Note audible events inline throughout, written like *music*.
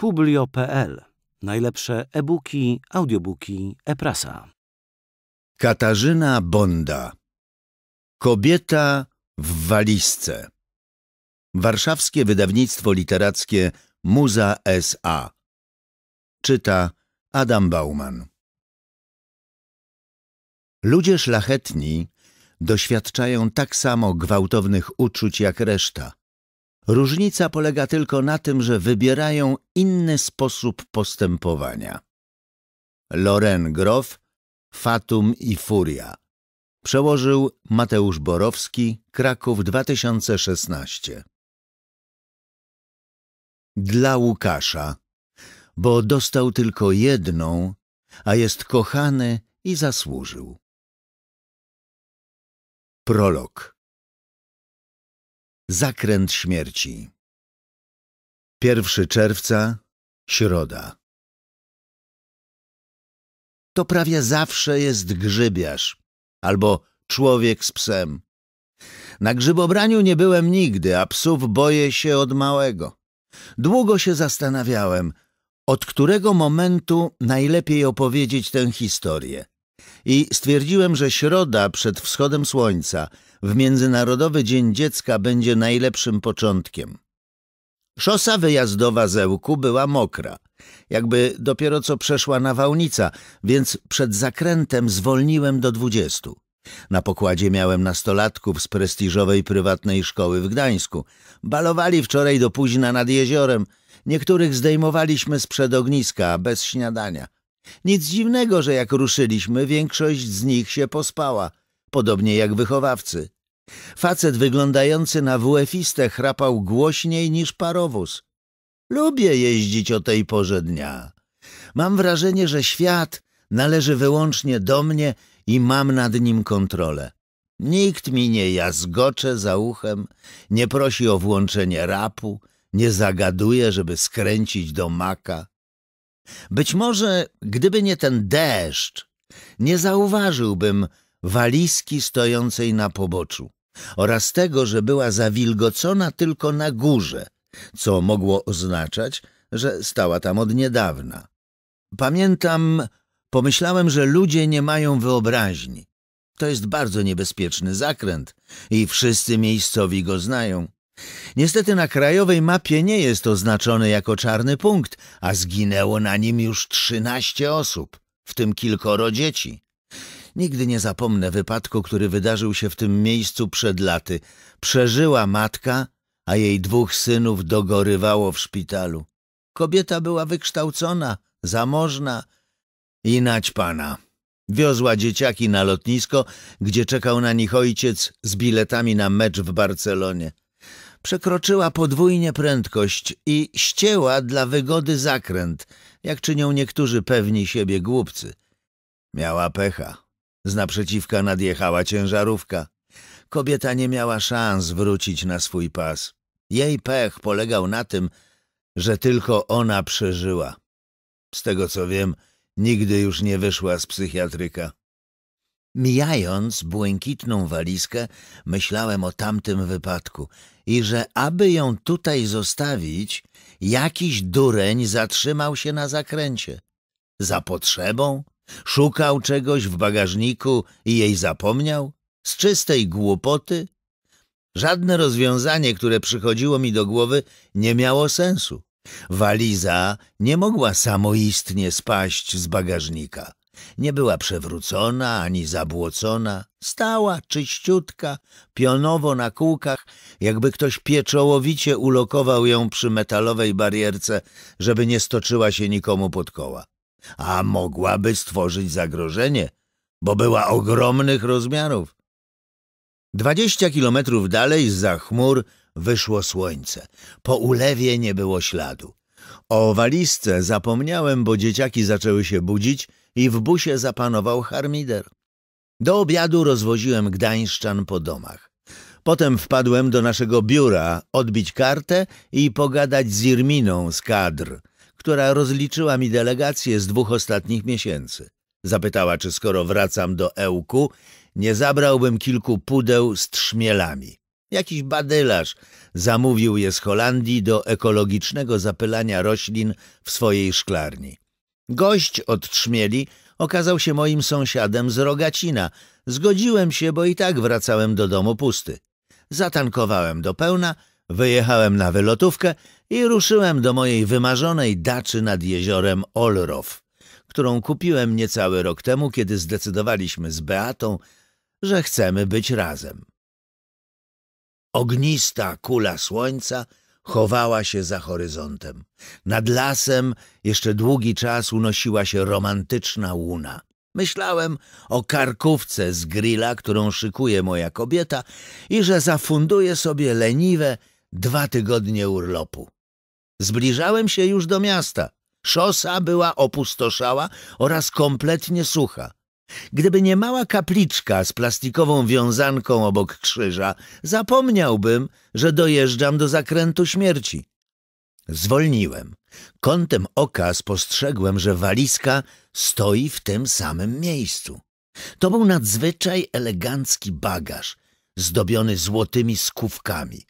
Publio.pl. Najlepsze e-booki, audiobooki, e-prasa. Katarzyna Bonda. Kobieta w walizce. Warszawskie wydawnictwo literackie Muza S.A. Czyta Adam Bauman. Ludzie szlachetni doświadczają tak samo gwałtownych uczuć jak reszta – Różnica polega tylko na tym, że wybierają inny sposób postępowania. Loren Grof, Fatum i Furia. Przełożył Mateusz Borowski, Kraków 2016. Dla Łukasza, bo dostał tylko jedną, a jest kochany i zasłużył. Prolog Zakręt śmierci. 1 czerwca, środa. To prawie zawsze jest grzybiarz albo człowiek z psem. Na grzybobraniu nie byłem nigdy, a psów boję się od małego. Długo się zastanawiałem, od którego momentu najlepiej opowiedzieć tę historię. I stwierdziłem, że środa przed wschodem słońca – w Międzynarodowy Dzień Dziecka będzie najlepszym początkiem. Szosa wyjazdowa Zełku była mokra, jakby dopiero co przeszła nawałnica, więc przed zakrętem zwolniłem do dwudziestu. Na pokładzie miałem nastolatków z prestiżowej prywatnej szkoły w Gdańsku. Balowali wczoraj do późna nad jeziorem. Niektórych zdejmowaliśmy z przedogniska, bez śniadania. Nic dziwnego, że jak ruszyliśmy, większość z nich się pospała podobnie jak wychowawcy. Facet wyglądający na WF-istę chrapał głośniej niż parowóz. Lubię jeździć o tej porze dnia. Mam wrażenie, że świat należy wyłącznie do mnie i mam nad nim kontrolę. Nikt mi nie jazgocze za uchem, nie prosi o włączenie rapu, nie zagaduje, żeby skręcić do maka. Być może, gdyby nie ten deszcz, nie zauważyłbym, walizki stojącej na poboczu oraz tego, że była zawilgocona tylko na górze, co mogło oznaczać, że stała tam od niedawna. Pamiętam, pomyślałem, że ludzie nie mają wyobraźni. To jest bardzo niebezpieczny zakręt i wszyscy miejscowi go znają. Niestety na krajowej mapie nie jest oznaczony jako czarny punkt, a zginęło na nim już trzynaście osób, w tym kilkoro dzieci. Nigdy nie zapomnę wypadku, który wydarzył się w tym miejscu przed laty. Przeżyła matka, a jej dwóch synów dogorywało w szpitalu. Kobieta była wykształcona, zamożna i naćpana. Wiozła dzieciaki na lotnisko, gdzie czekał na nich ojciec z biletami na mecz w Barcelonie. Przekroczyła podwójnie prędkość i ścięła dla wygody zakręt, jak czynią niektórzy pewni siebie głupcy. Miała pecha. Z naprzeciwka nadjechała ciężarówka. Kobieta nie miała szans wrócić na swój pas. Jej pech polegał na tym, że tylko ona przeżyła. Z tego co wiem, nigdy już nie wyszła z psychiatryka. Mijając błękitną walizkę, myślałem o tamtym wypadku i że aby ją tutaj zostawić, jakiś dureń zatrzymał się na zakręcie. Za potrzebą Szukał czegoś w bagażniku i jej zapomniał? Z czystej głupoty? Żadne rozwiązanie, które przychodziło mi do głowy, nie miało sensu. Waliza nie mogła samoistnie spaść z bagażnika. Nie była przewrócona ani zabłocona. Stała czyściutka, pionowo na kółkach, jakby ktoś pieczołowicie ulokował ją przy metalowej barierce, żeby nie stoczyła się nikomu pod koła a mogłaby stworzyć zagrożenie, bo była ogromnych rozmiarów. Dwadzieścia kilometrów dalej z-za chmur wyszło słońce. Po ulewie nie było śladu. O walizce zapomniałem, bo dzieciaki zaczęły się budzić i w busie zapanował harmider. Do obiadu rozwoziłem gdańszczan po domach. Potem wpadłem do naszego biura odbić kartę i pogadać z Irminą z kadr – która rozliczyła mi delegację z dwóch ostatnich miesięcy. Zapytała, czy skoro wracam do Ełku, nie zabrałbym kilku pudeł z trzmielami. Jakiś badylarz zamówił je z Holandii do ekologicznego zapylania roślin w swojej szklarni. Gość od trzmieli okazał się moim sąsiadem z Rogacina. Zgodziłem się, bo i tak wracałem do domu pusty. Zatankowałem do pełna, wyjechałem na wylotówkę, i ruszyłem do mojej wymarzonej daczy nad jeziorem Olrow, którą kupiłem niecały rok temu, kiedy zdecydowaliśmy z Beatą, że chcemy być razem. Ognista kula słońca chowała się za horyzontem. Nad lasem jeszcze długi czas unosiła się romantyczna łuna. Myślałem o karkówce z grilla, którą szykuje moja kobieta i że zafunduje sobie leniwe dwa tygodnie urlopu. Zbliżałem się już do miasta. Szosa była opustoszała oraz kompletnie sucha. Gdyby nie mała kapliczka z plastikową wiązanką obok krzyża, zapomniałbym, że dojeżdżam do zakrętu śmierci. Zwolniłem. Kątem oka spostrzegłem, że walizka stoi w tym samym miejscu. To był nadzwyczaj elegancki bagaż, zdobiony złotymi skówkami.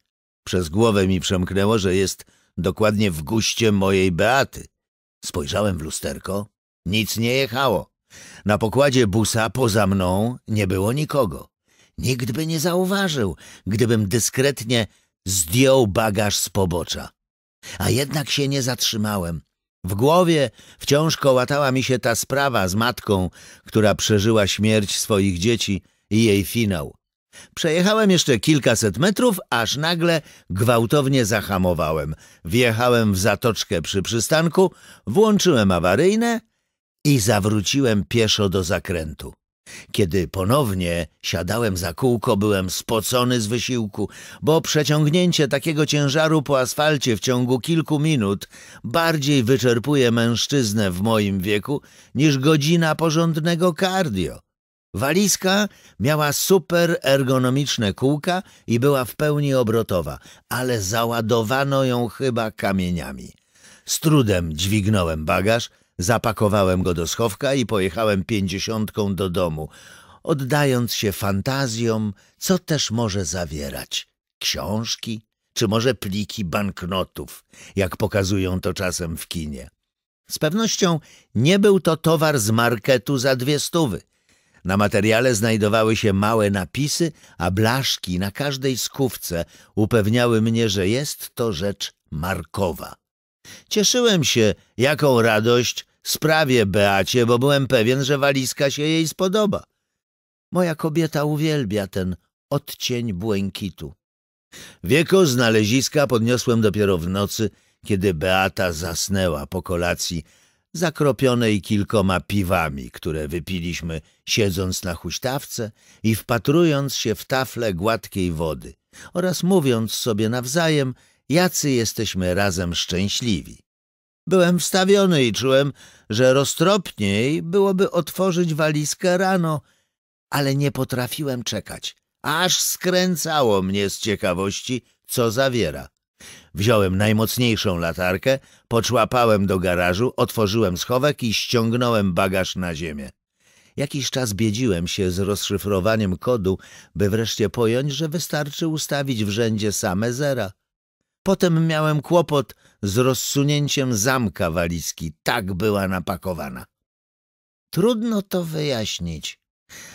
Przez głowę mi przemknęło, że jest dokładnie w guście mojej Beaty. Spojrzałem w lusterko. Nic nie jechało. Na pokładzie busa poza mną nie było nikogo. Nikt by nie zauważył, gdybym dyskretnie zdjął bagaż z pobocza. A jednak się nie zatrzymałem. W głowie wciąż kołatała mi się ta sprawa z matką, która przeżyła śmierć swoich dzieci i jej finał. Przejechałem jeszcze kilkaset metrów, aż nagle gwałtownie zahamowałem. Wjechałem w zatoczkę przy przystanku, włączyłem awaryjne i zawróciłem pieszo do zakrętu. Kiedy ponownie siadałem za kółko, byłem spocony z wysiłku, bo przeciągnięcie takiego ciężaru po asfalcie w ciągu kilku minut bardziej wyczerpuje mężczyznę w moim wieku niż godzina porządnego cardio. Walizka miała super ergonomiczne kółka i była w pełni obrotowa, ale załadowano ją chyba kamieniami. Z trudem dźwignąłem bagaż, zapakowałem go do schowka i pojechałem pięćdziesiątką do domu, oddając się fantazjom, co też może zawierać. Książki czy może pliki banknotów, jak pokazują to czasem w kinie. Z pewnością nie był to towar z marketu za dwie stówy – na materiale znajdowały się małe napisy, a blaszki na każdej skówce upewniały mnie, że jest to rzecz markowa. Cieszyłem się, jaką radość sprawię Beacie, bo byłem pewien, że walizka się jej spodoba. Moja kobieta uwielbia ten odcień błękitu. Wieko znaleziska podniosłem dopiero w nocy, kiedy Beata zasnęła po kolacji – zakropionej kilkoma piwami, które wypiliśmy siedząc na huśtawce i wpatrując się w tafle gładkiej wody oraz mówiąc sobie nawzajem, jacy jesteśmy razem szczęśliwi. Byłem wstawiony i czułem, że roztropniej byłoby otworzyć walizkę rano, ale nie potrafiłem czekać. Aż skręcało mnie z ciekawości, co zawiera. Wziąłem najmocniejszą latarkę, poczłapałem do garażu, otworzyłem schowek i ściągnąłem bagaż na ziemię. Jakiś czas biedziłem się z rozszyfrowaniem kodu, by wreszcie pojąć, że wystarczy ustawić w rzędzie same zera. Potem miałem kłopot z rozsunięciem zamka walizki. Tak była napakowana. Trudno to wyjaśnić,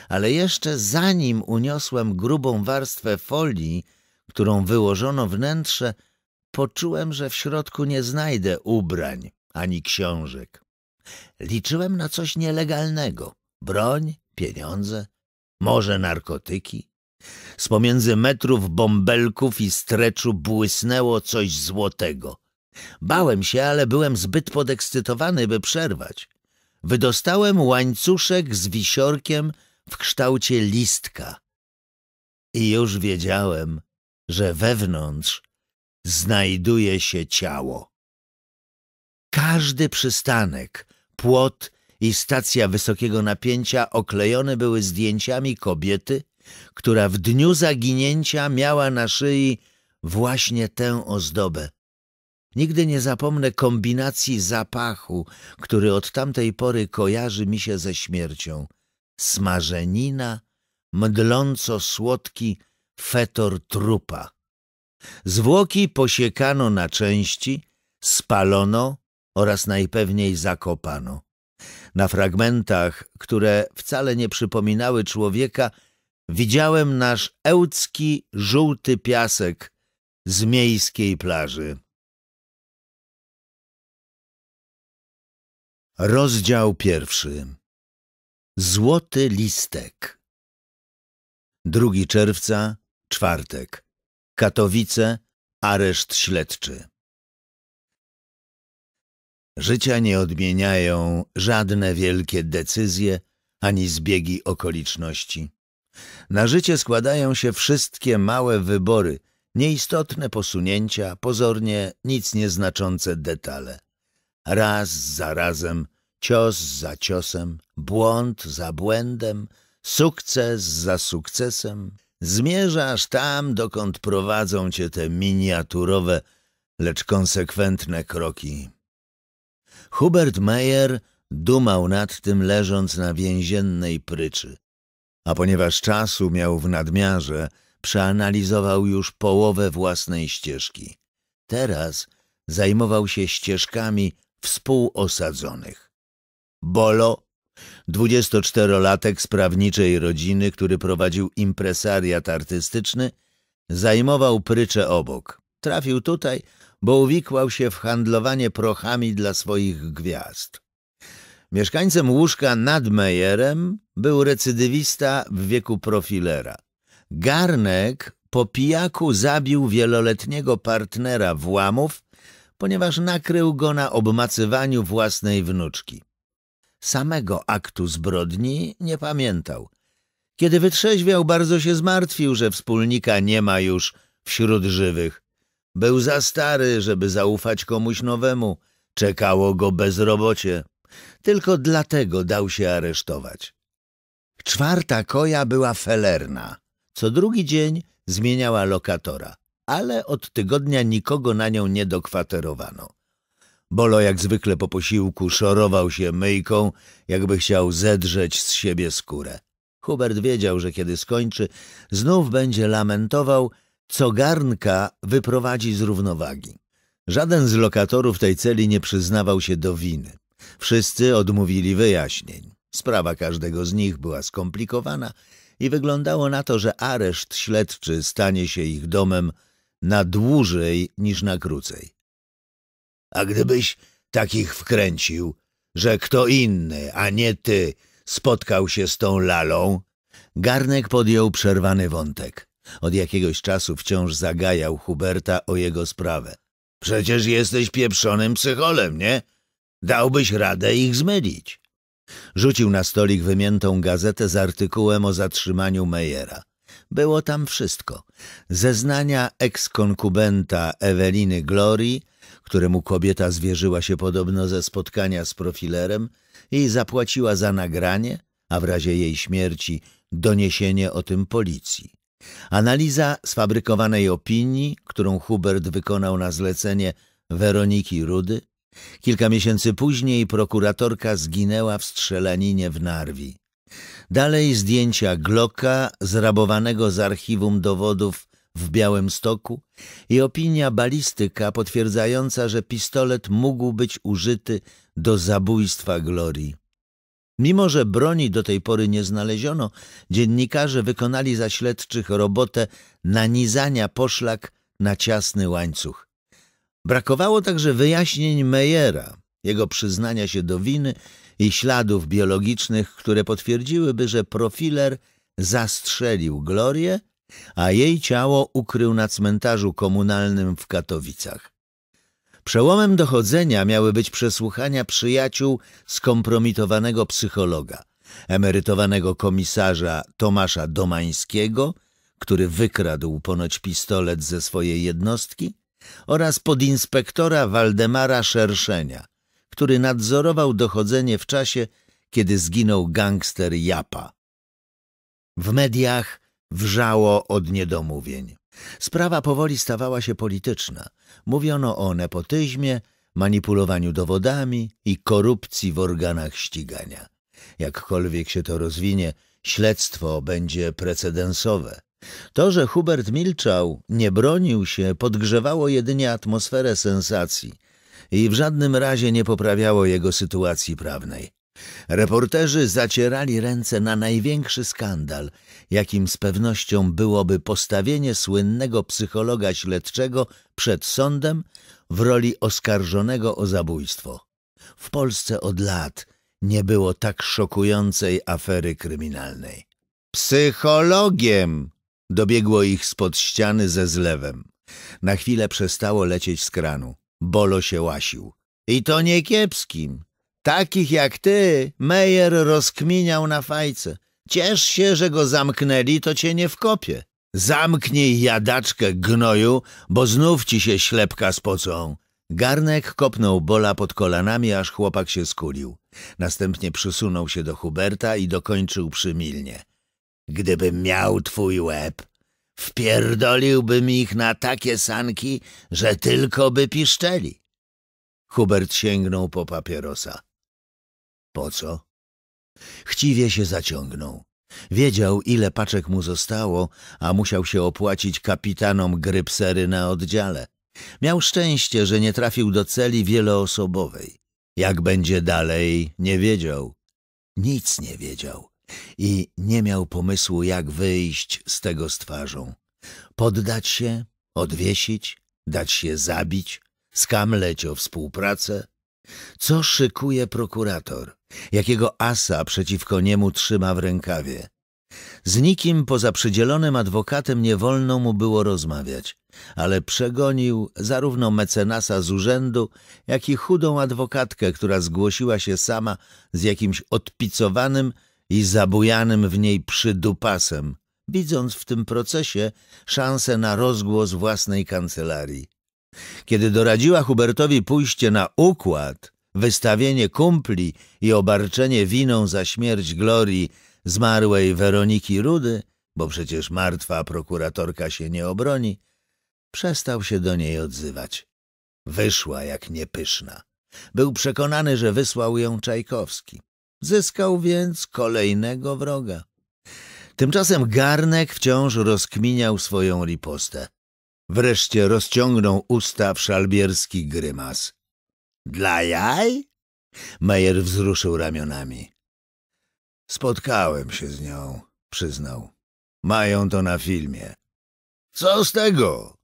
ale jeszcze zanim uniosłem grubą warstwę folii, którą wyłożono wnętrze, poczułem, że w środku nie znajdę ubrań ani książek. Liczyłem na coś nielegalnego broń, pieniądze, może narkotyki. Z pomiędzy metrów bąbelków i streczu błysnęło coś złotego. Bałem się, ale byłem zbyt podekscytowany, by przerwać. Wydostałem łańcuszek z wisiorkiem w kształcie listka. I już wiedziałem, że wewnątrz znajduje się ciało. Każdy przystanek, płot i stacja wysokiego napięcia oklejone były zdjęciami kobiety, która w dniu zaginięcia miała na szyi właśnie tę ozdobę. Nigdy nie zapomnę kombinacji zapachu, który od tamtej pory kojarzy mi się ze śmiercią. Smażenina, mdląco słodki fetor trupa. Zwłoki posiekano na części, spalono oraz najpewniej zakopano. Na fragmentach, które wcale nie przypominały człowieka, widziałem nasz ełcki żółty piasek z miejskiej plaży. Rozdział pierwszy Złoty listek 2 czerwca, czwartek Katowice, areszt śledczy. Życia nie odmieniają żadne wielkie decyzje ani zbiegi okoliczności. Na życie składają się wszystkie małe wybory, nieistotne posunięcia, pozornie nic nieznaczące detale. Raz za razem, cios za ciosem, błąd za błędem, sukces za sukcesem, Zmierzasz tam, dokąd prowadzą cię te miniaturowe, lecz konsekwentne kroki. Hubert Meyer dumał nad tym, leżąc na więziennej pryczy. A ponieważ czasu miał w nadmiarze, przeanalizował już połowę własnej ścieżki. Teraz zajmował się ścieżkami współosadzonych. Bolo 24-latek z prawniczej rodziny, który prowadził impresariat artystyczny, zajmował prycze obok. Trafił tutaj, bo uwikłał się w handlowanie prochami dla swoich gwiazd. Mieszkańcem łóżka nad Mejerem był recydywista w wieku profilera. Garnek po pijaku zabił wieloletniego partnera Włamów, ponieważ nakrył go na obmacywaniu własnej wnuczki. Samego aktu zbrodni nie pamiętał. Kiedy wytrzeźwiał, bardzo się zmartwił, że wspólnika nie ma już wśród żywych. Był za stary, żeby zaufać komuś nowemu. Czekało go bezrobocie. Tylko dlatego dał się aresztować. Czwarta koja była felerna. Co drugi dzień zmieniała lokatora, ale od tygodnia nikogo na nią nie dokwaterowano. Bolo jak zwykle po posiłku szorował się myjką, jakby chciał zedrzeć z siebie skórę. Hubert wiedział, że kiedy skończy, znów będzie lamentował, co garnka wyprowadzi z równowagi. Żaden z lokatorów tej celi nie przyznawał się do winy. Wszyscy odmówili wyjaśnień. Sprawa każdego z nich była skomplikowana i wyglądało na to, że areszt śledczy stanie się ich domem na dłużej niż na krócej. A gdybyś takich wkręcił, że kto inny, a nie ty, spotkał się z tą lalą? Garnek podjął przerwany wątek. Od jakiegoś czasu wciąż zagajał Huberta o jego sprawę. Przecież jesteś pieprzonym psycholem, nie? Dałbyś radę ich zmylić. Rzucił na stolik wymiętą gazetę z artykułem o zatrzymaniu Mejera. Było tam wszystko. Zeznania ekskonkubenta Eweliny Glorii, któremu kobieta zwierzyła się podobno ze spotkania z profilerem i zapłaciła za nagranie, a w razie jej śmierci doniesienie o tym policji. Analiza sfabrykowanej opinii, którą Hubert wykonał na zlecenie Weroniki Rudy, kilka miesięcy później prokuratorka zginęła w strzelaninie w Narwi. Dalej zdjęcia Glocka zrabowanego z archiwum dowodów w Białym Stoku i opinia balistyka potwierdzająca, że pistolet mógł być użyty do zabójstwa Glorii. Mimo, że broni do tej pory nie znaleziono, dziennikarze wykonali za śledczych robotę nanizania poszlak na ciasny łańcuch. Brakowało także wyjaśnień Meyera, jego przyznania się do winy i śladów biologicznych, które potwierdziłyby, że profiler zastrzelił Glorię a jej ciało ukrył na cmentarzu komunalnym w Katowicach. Przełomem dochodzenia miały być przesłuchania przyjaciół skompromitowanego psychologa, emerytowanego komisarza Tomasza Domańskiego, który wykradł ponoć pistolet ze swojej jednostki, oraz podinspektora Waldemara Szerszenia, który nadzorował dochodzenie w czasie, kiedy zginął gangster Japa. W mediach wrzało od niedomówień. Sprawa powoli stawała się polityczna. Mówiono o nepotyzmie, manipulowaniu dowodami i korupcji w organach ścigania. Jakkolwiek się to rozwinie, śledztwo będzie precedensowe. To, że Hubert milczał, nie bronił się, podgrzewało jedynie atmosferę sensacji i w żadnym razie nie poprawiało jego sytuacji prawnej. Reporterzy zacierali ręce na największy skandal jakim z pewnością byłoby postawienie słynnego psychologa śledczego przed sądem w roli oskarżonego o zabójstwo. W Polsce od lat nie było tak szokującej afery kryminalnej. Psychologiem! Dobiegło ich spod ściany ze zlewem. Na chwilę przestało lecieć z kranu. Bolo się łasił. I to nie kiepskim. Takich jak ty Meyer rozkminiał na fajce. Ciesz się, że go zamknęli, to cię nie wkopie. Zamknij jadaczkę, gnoju, bo znów ci się ślepka spocą. Garnek kopnął Bola pod kolanami, aż chłopak się skulił. Następnie przysunął się do Huberta i dokończył przymilnie. Gdybym miał twój łeb, wpierdoliłbym ich na takie sanki, że tylko by piszczeli. Hubert sięgnął po papierosa. Po co? Chciwie się zaciągnął. Wiedział, ile paczek mu zostało, a musiał się opłacić kapitanom grypsery na oddziale. Miał szczęście, że nie trafił do celi wieloosobowej. Jak będzie dalej, nie wiedział. Nic nie wiedział i nie miał pomysłu, jak wyjść z tego z twarzą. Poddać się, odwiesić, dać się zabić, skamleć o współpracę. Co szykuje prokurator? Jakiego asa przeciwko niemu trzyma w rękawie? Z nikim poza przydzielonym adwokatem nie wolno mu było rozmawiać, ale przegonił zarówno mecenasa z urzędu, jak i chudą adwokatkę, która zgłosiła się sama z jakimś odpicowanym i zabujanym w niej przydupasem, widząc w tym procesie szansę na rozgłos własnej kancelarii. Kiedy doradziła Hubertowi pójście na układ, wystawienie kumpli i obarczenie winą za śmierć Glorii zmarłej Weroniki Rudy, bo przecież martwa prokuratorka się nie obroni, przestał się do niej odzywać. Wyszła jak niepyszna. Był przekonany, że wysłał ją Czajkowski. Zyskał więc kolejnego wroga. Tymczasem garnek wciąż rozkminiał swoją ripostę. Wreszcie rozciągnął usta w szalbierski grymas. Dla jaj? Majer wzruszył ramionami. Spotkałem się z nią, przyznał. Mają to na filmie. Co z tego?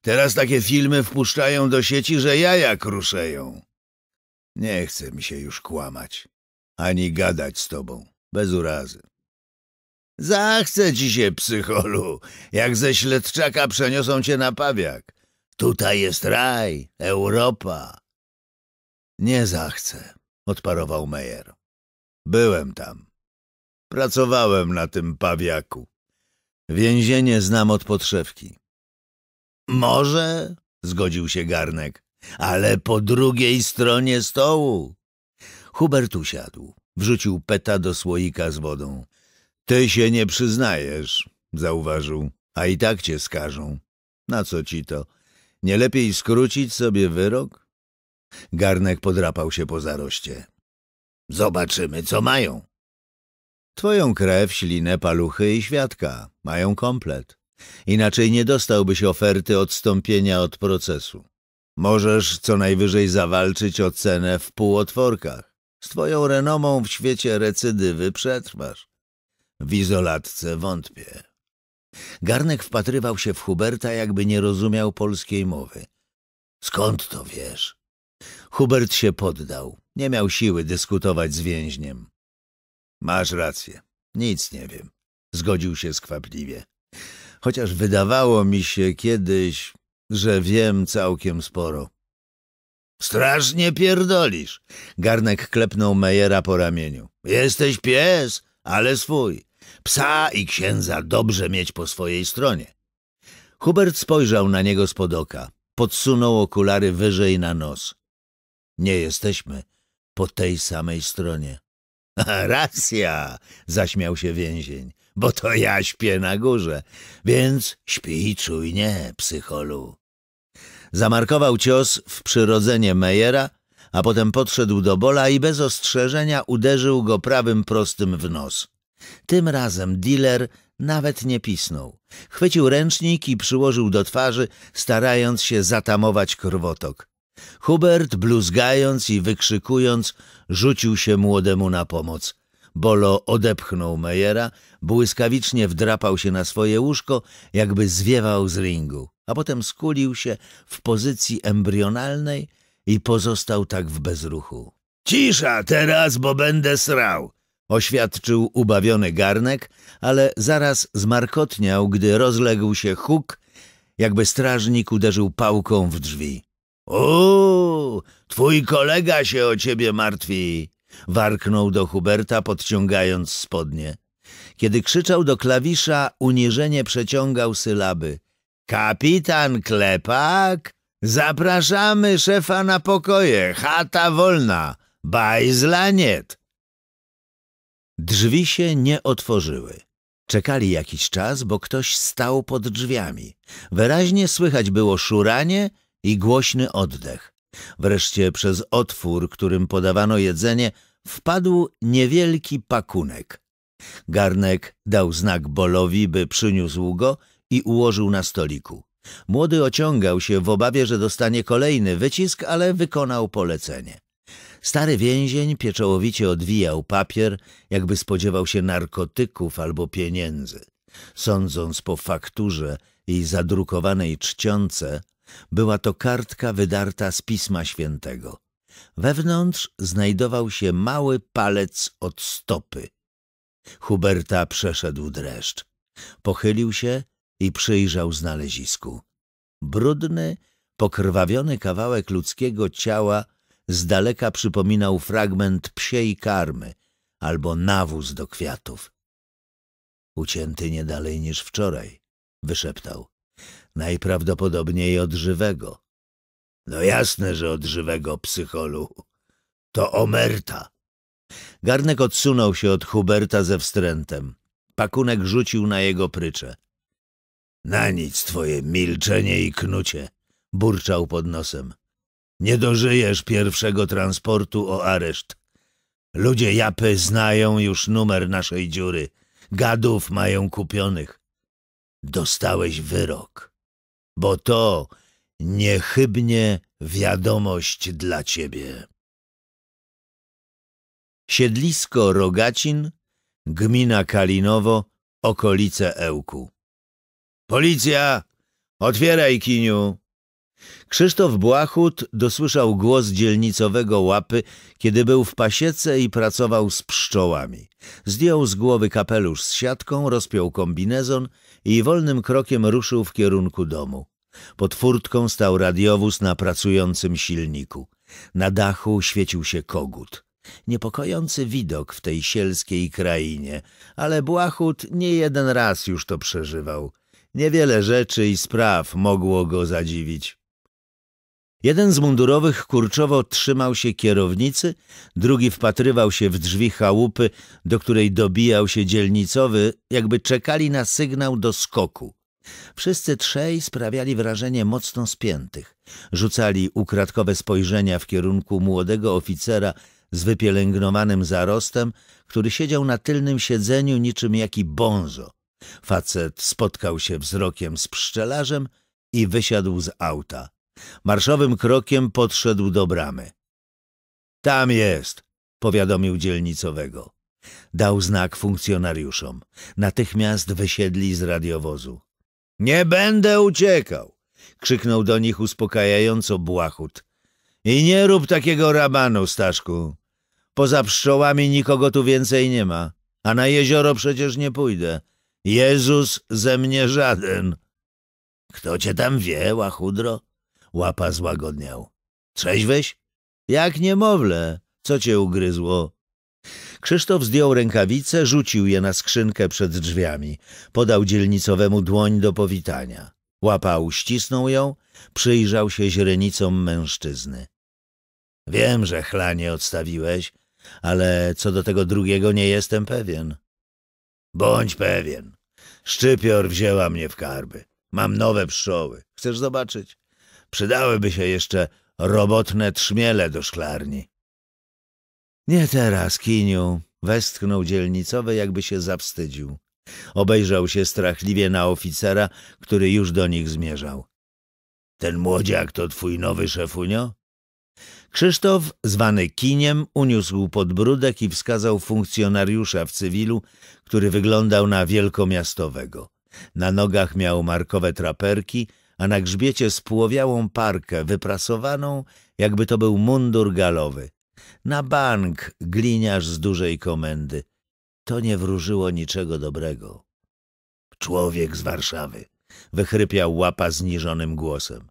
Teraz takie filmy wpuszczają do sieci, że jaja kruszeją. Nie chce mi się już kłamać, ani gadać z tobą, bez urazy. Zachce ci się, psycholu, jak ze śledczaka przeniosą cię na pawiak. Tutaj jest raj, Europa. Nie zachcę, odparował Meyer. Byłem tam. Pracowałem na tym pawiaku. Więzienie znam od podszewki. Może, zgodził się garnek, ale po drugiej stronie stołu. Hubert usiadł, wrzucił peta do słoika z wodą. Ty się nie przyznajesz, zauważył, a i tak cię skażą. Na co ci to? Nie lepiej skrócić sobie wyrok? Garnek podrapał się po zaroście. Zobaczymy, co mają. Twoją krew, ślinę, paluchy i świadka. Mają komplet. Inaczej nie dostałbyś oferty odstąpienia od procesu. Możesz co najwyżej zawalczyć o cenę w półotworkach. Z twoją renomą w świecie recydywy przetrwasz. W izolatce wątpię. Garnek wpatrywał się w Huberta, jakby nie rozumiał polskiej mowy. Skąd to wiesz? Hubert się poddał. Nie miał siły dyskutować z więźniem. Masz rację. Nic nie wiem. Zgodził się skwapliwie. Chociaż wydawało mi się kiedyś, że wiem całkiem sporo. Strasznie pierdolisz. Garnek klepnął Mejera po ramieniu. Jesteś pies, ale swój. Psa i księdza dobrze mieć po swojej stronie. Hubert spojrzał na niego spod oka. Podsunął okulary wyżej na nos. Nie jesteśmy po tej samej stronie. *laughs* Racja, zaśmiał się więzień, bo to ja śpię na górze, więc śpij czujnie, psycholu. Zamarkował cios w przyrodzenie Mejera, a potem podszedł do Bola i bez ostrzeżenia uderzył go prawym prostym w nos. Tym razem dealer nawet nie pisnął. Chwycił ręcznik i przyłożył do twarzy, starając się zatamować krwotok. Hubert, bluzgając i wykrzykując, rzucił się młodemu na pomoc. Bolo odepchnął Mejera, błyskawicznie wdrapał się na swoje łóżko, jakby zwiewał z ringu, a potem skulił się w pozycji embrionalnej i pozostał tak w bezruchu. Cisza teraz, bo będę srał! oświadczył ubawiony garnek, ale zaraz zmarkotniał, gdy rozległ się huk, jakby strażnik uderzył pałką w drzwi. O, twój kolega się o ciebie martwi! warknął do Huberta, podciągając spodnie. Kiedy krzyczał do klawisza, uniżenie przeciągał sylaby. Kapitan Klepak, zapraszamy szefa na pokoje, chata wolna, bajzla niet. Drzwi się nie otworzyły. Czekali jakiś czas, bo ktoś stał pod drzwiami. Wyraźnie słychać było szuranie i głośny oddech. Wreszcie przez otwór, którym podawano jedzenie, wpadł niewielki pakunek. Garnek dał znak Bolowi, by przyniósł go i ułożył na stoliku. Młody ociągał się w obawie, że dostanie kolejny wycisk, ale wykonał polecenie. Stary więzień pieczołowicie odwijał papier, jakby spodziewał się narkotyków albo pieniędzy. Sądząc po fakturze i zadrukowanej czcionce, była to kartka wydarta z Pisma Świętego. Wewnątrz znajdował się mały palec od stopy. Huberta przeszedł dreszcz. Pochylił się i przyjrzał znalezisku. Brudny, pokrwawiony kawałek ludzkiego ciała z daleka przypominał fragment psiej karmy albo nawóz do kwiatów. Ucięty nie dalej niż wczoraj, wyszeptał. Najprawdopodobniej od żywego. No jasne, że od żywego psycholu. To omerta. Garnek odsunął się od Huberta ze wstrętem. Pakunek rzucił na jego prycze. Na nic twoje milczenie i knucie, burczał pod nosem. Nie dożyjesz pierwszego transportu o areszt. Ludzie Japy znają już numer naszej dziury. Gadów mają kupionych. Dostałeś wyrok, bo to niechybnie wiadomość dla ciebie. Siedlisko Rogacin, gmina Kalinowo, okolice Ełku. Policja! Otwieraj, Kiniu! Krzysztof Błachut dosłyszał głos dzielnicowego łapy, kiedy był w pasiece i pracował z pszczołami. Zdjął z głowy kapelusz z siatką, rozpiął kombinezon i wolnym krokiem ruszył w kierunku domu. Pod furtką stał radiowóz na pracującym silniku. Na dachu świecił się kogut. Niepokojący widok w tej sielskiej krainie, ale Błachut nie jeden raz już to przeżywał. Niewiele rzeczy i spraw mogło go zadziwić. Jeden z mundurowych kurczowo trzymał się kierownicy, drugi wpatrywał się w drzwi chałupy, do której dobijał się dzielnicowy, jakby czekali na sygnał do skoku. Wszyscy trzej sprawiali wrażenie mocno spiętych. Rzucali ukradkowe spojrzenia w kierunku młodego oficera z wypielęgnowanym zarostem, który siedział na tylnym siedzeniu niczym jaki bonzo. Facet spotkał się wzrokiem z pszczelarzem i wysiadł z auta. Marszowym krokiem podszedł do bramy. Tam jest, powiadomił dzielnicowego. Dał znak funkcjonariuszom. Natychmiast wysiedli z radiowozu. Nie będę uciekał, krzyknął do nich uspokajająco błachut. I nie rób takiego rabanu, Staszku. Poza pszczołami nikogo tu więcej nie ma, a na jezioro przecież nie pójdę. Jezus ze mnie żaden. Kto cię tam wie, łachudro? Łapa złagodniał. Trzeźweś? Jak niemowlę. Co cię ugryzło? Krzysztof zdjął rękawice, rzucił je na skrzynkę przed drzwiami. Podał dzielnicowemu dłoń do powitania. Łapa uścisnął ją, przyjrzał się źrenicom mężczyzny. Wiem, że chlanie odstawiłeś, ale co do tego drugiego nie jestem pewien. Bądź pewien. Szczypior wzięła mnie w karby. Mam nowe pszczoły. Chcesz zobaczyć? Przydałyby się jeszcze robotne trzmiele do szklarni. Nie teraz, Kiniu, westchnął dzielnicowy, jakby się zawstydził. Obejrzał się strachliwie na oficera, który już do nich zmierzał. Ten młodziak to twój nowy szefunio? Krzysztof, zwany Kiniem, uniósł podbródek i wskazał funkcjonariusza w cywilu, który wyglądał na wielkomiastowego. Na nogach miał markowe traperki, a na grzbiecie spłowiałą parkę, wyprasowaną, jakby to był mundur galowy. Na bank gliniarz z dużej komendy. To nie wróżyło niczego dobrego. Człowiek z Warszawy, wychrypiał łapa zniżonym głosem.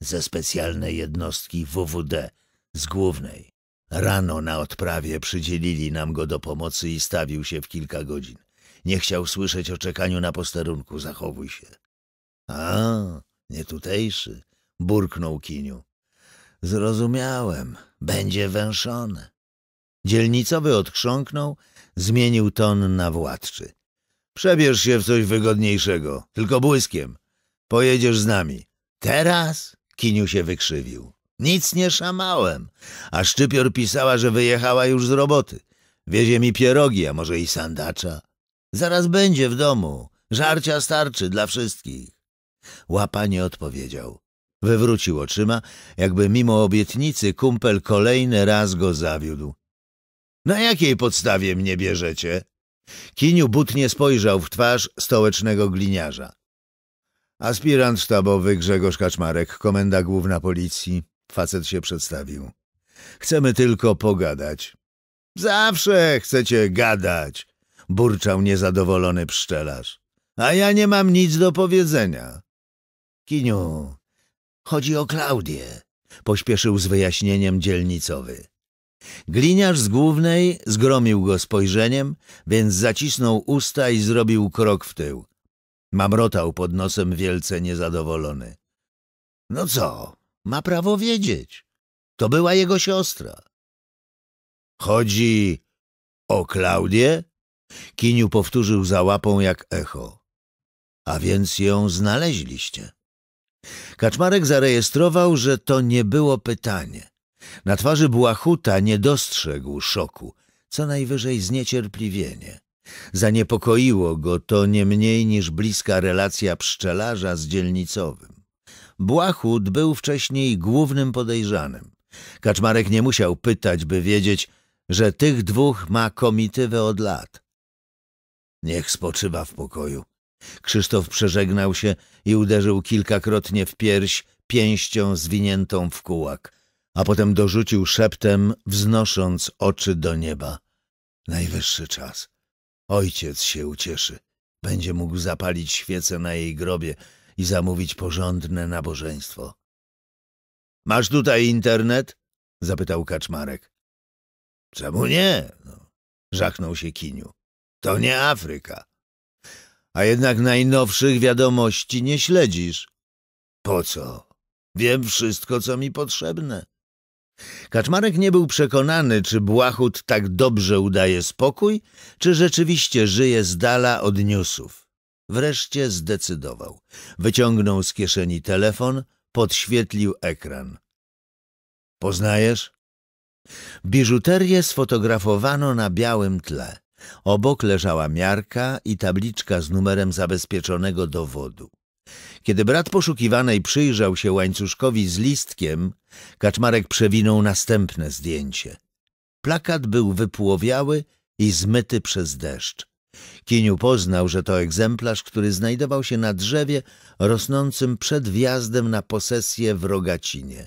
Ze specjalnej jednostki WWD, z głównej. Rano na odprawie przydzielili nam go do pomocy i stawił się w kilka godzin. Nie chciał słyszeć o czekaniu na posterunku, zachowuj się. A, nie tutejszy, burknął Kiniu. Zrozumiałem, będzie węszone. Dzielnicowy odchrząknął, zmienił ton na władczy. Przebierz się w coś wygodniejszego, tylko błyskiem. Pojedziesz z nami. Teraz? Kiniu się wykrzywił. Nic nie szamałem, a Szczypior pisała, że wyjechała już z roboty. Wiezie mi pierogi, a może i sandacza. Zaraz będzie w domu. Żarcia starczy dla wszystkich. Łapa nie odpowiedział. Wywrócił oczyma, jakby mimo obietnicy kumpel kolejny raz go zawiódł. Na jakiej podstawie mnie bierzecie? Kiniu butnie spojrzał w twarz stołecznego gliniarza. Aspirant sztabowy Grzegorz Kaczmarek, komenda główna policji. Facet się przedstawił. Chcemy tylko pogadać. Zawsze chcecie gadać, burczał niezadowolony pszczelarz. A ja nie mam nic do powiedzenia. Kiniu, chodzi o Klaudię, pośpieszył z wyjaśnieniem dzielnicowy. Gliniarz z głównej zgromił go spojrzeniem, więc zacisnął usta i zrobił krok w tył. Mamrotał pod nosem wielce niezadowolony. No co, ma prawo wiedzieć. To była jego siostra. Chodzi o Klaudię? Kiniu powtórzył za łapą jak echo. A więc ją znaleźliście. Kaczmarek zarejestrował, że to nie było pytanie. Na twarzy Błachuta nie dostrzegł szoku, co najwyżej zniecierpliwienie. Zaniepokoiło go to nie mniej niż bliska relacja pszczelarza z dzielnicowym. Błachut był wcześniej głównym podejrzanym. Kaczmarek nie musiał pytać, by wiedzieć, że tych dwóch ma komitywę od lat. Niech spoczywa w pokoju, Krzysztof przeżegnał się i uderzył kilkakrotnie w pierś pięścią zwiniętą w kułak, a potem dorzucił szeptem, wznosząc oczy do nieba. Najwyższy czas. Ojciec się ucieszy. Będzie mógł zapalić świecę na jej grobie i zamówić porządne nabożeństwo. — Masz tutaj internet? — zapytał Kaczmarek. — Czemu nie? No, żachnął się Kiniu. — To nie Afryka a jednak najnowszych wiadomości nie śledzisz. Po co? Wiem wszystko, co mi potrzebne. Kaczmarek nie był przekonany, czy Błachut tak dobrze udaje spokój, czy rzeczywiście żyje z dala od newsów. Wreszcie zdecydował. Wyciągnął z kieszeni telefon, podświetlił ekran. Poznajesz? Biżuterię sfotografowano na białym tle. Obok leżała miarka i tabliczka z numerem zabezpieczonego dowodu. Kiedy brat poszukiwanej przyjrzał się łańcuszkowi z listkiem, Kaczmarek przewinął następne zdjęcie. Plakat był wypłowiały i zmyty przez deszcz. Kiniu poznał, że to egzemplarz, który znajdował się na drzewie rosnącym przed wjazdem na posesję w Rogacinie.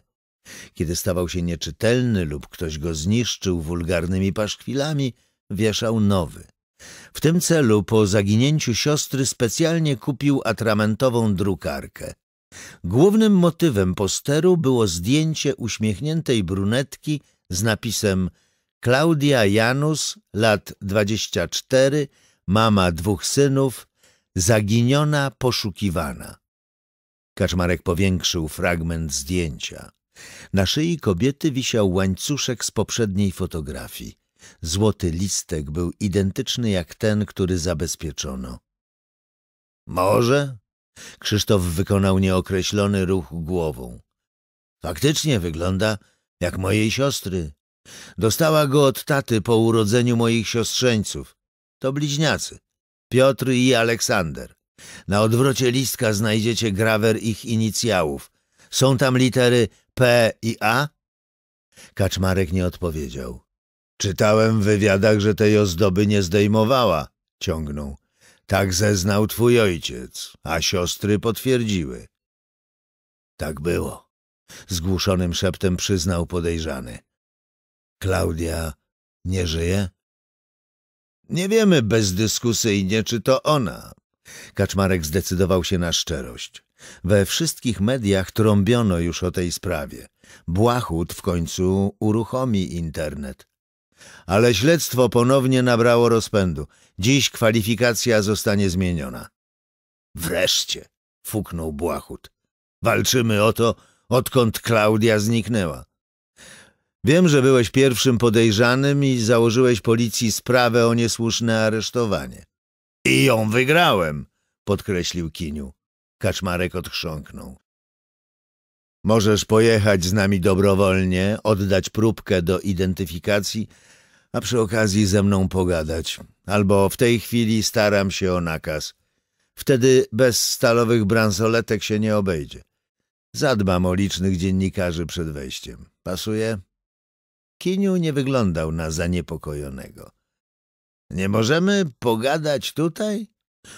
Kiedy stawał się nieczytelny lub ktoś go zniszczył wulgarnymi paszkwilami – wieszał nowy. W tym celu po zaginięciu siostry specjalnie kupił atramentową drukarkę. Głównym motywem posteru było zdjęcie uśmiechniętej brunetki z napisem Klaudia Janus, lat 24, mama dwóch synów, zaginiona, poszukiwana. Kaczmarek powiększył fragment zdjęcia. Na szyi kobiety wisiał łańcuszek z poprzedniej fotografii. Złoty listek był identyczny jak ten, który zabezpieczono. Może? Krzysztof wykonał nieokreślony ruch głową. Faktycznie wygląda jak mojej siostry. Dostała go od taty po urodzeniu moich siostrzeńców. To bliźniacy. Piotr i Aleksander. Na odwrocie listka znajdziecie grawer ich inicjałów. Są tam litery P i A? Kaczmarek nie odpowiedział. Czytałem w wywiadach, że tej ozdoby nie zdejmowała, ciągnął. Tak zeznał twój ojciec, a siostry potwierdziły. Tak było, zgłuszonym szeptem przyznał podejrzany. Klaudia nie żyje? Nie wiemy bezdyskusyjnie, czy to ona. Kaczmarek zdecydował się na szczerość. We wszystkich mediach trąbiono już o tej sprawie. Błachut w końcu uruchomi internet. Ale śledztwo ponownie nabrało rozpędu. Dziś kwalifikacja zostanie zmieniona. Wreszcie, fuknął Błachut. Walczymy o to, odkąd Klaudia zniknęła. Wiem, że byłeś pierwszym podejrzanym i założyłeś policji sprawę o niesłuszne aresztowanie. I ją wygrałem, podkreślił Kiniu. Kaczmarek odchrząknął. Możesz pojechać z nami dobrowolnie, oddać próbkę do identyfikacji, a przy okazji ze mną pogadać. Albo w tej chwili staram się o nakaz. Wtedy bez stalowych bransoletek się nie obejdzie. Zadbam o licznych dziennikarzy przed wejściem. Pasuje? Kiniu nie wyglądał na zaniepokojonego. Nie możemy pogadać tutaj?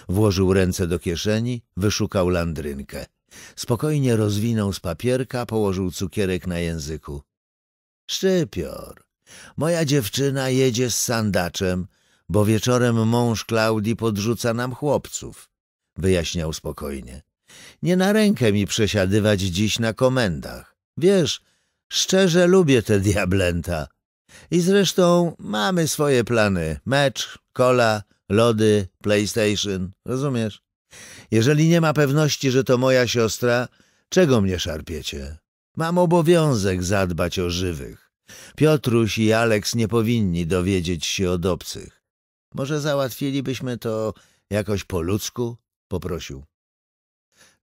Włożył ręce do kieszeni, wyszukał landrynkę. Spokojnie rozwinął z papierka, położył cukierek na języku. Szczypior, moja dziewczyna jedzie z sandaczem, bo wieczorem mąż Klaudii podrzuca nam chłopców, wyjaśniał spokojnie. Nie na rękę mi przesiadywać dziś na komendach. Wiesz, szczerze lubię te diablęta. I zresztą mamy swoje plany. Mecz, kola, lody, PlayStation, rozumiesz? Jeżeli nie ma pewności, że to moja siostra, czego mnie szarpiecie? Mam obowiązek zadbać o żywych. Piotruś i Aleks nie powinni dowiedzieć się od obcych. Może załatwilibyśmy to jakoś po ludzku? Poprosił.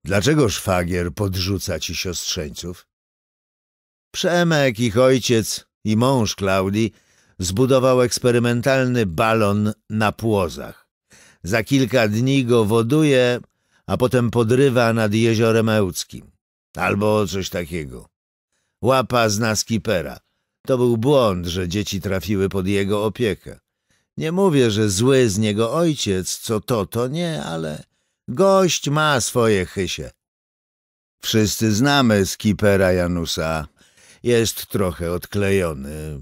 Dlaczego szwagier podrzuca ci siostrzeńców? Przemek, ich ojciec i mąż Klaudii zbudował eksperymentalny balon na płozach. Za kilka dni go woduje a potem podrywa nad jeziorem Ełckim. Albo coś takiego. Łapa zna skipera. To był błąd, że dzieci trafiły pod jego opiekę. Nie mówię, że zły z niego ojciec, co to, to nie, ale gość ma swoje chysie. Wszyscy znamy skipera Janusa. Jest trochę odklejony.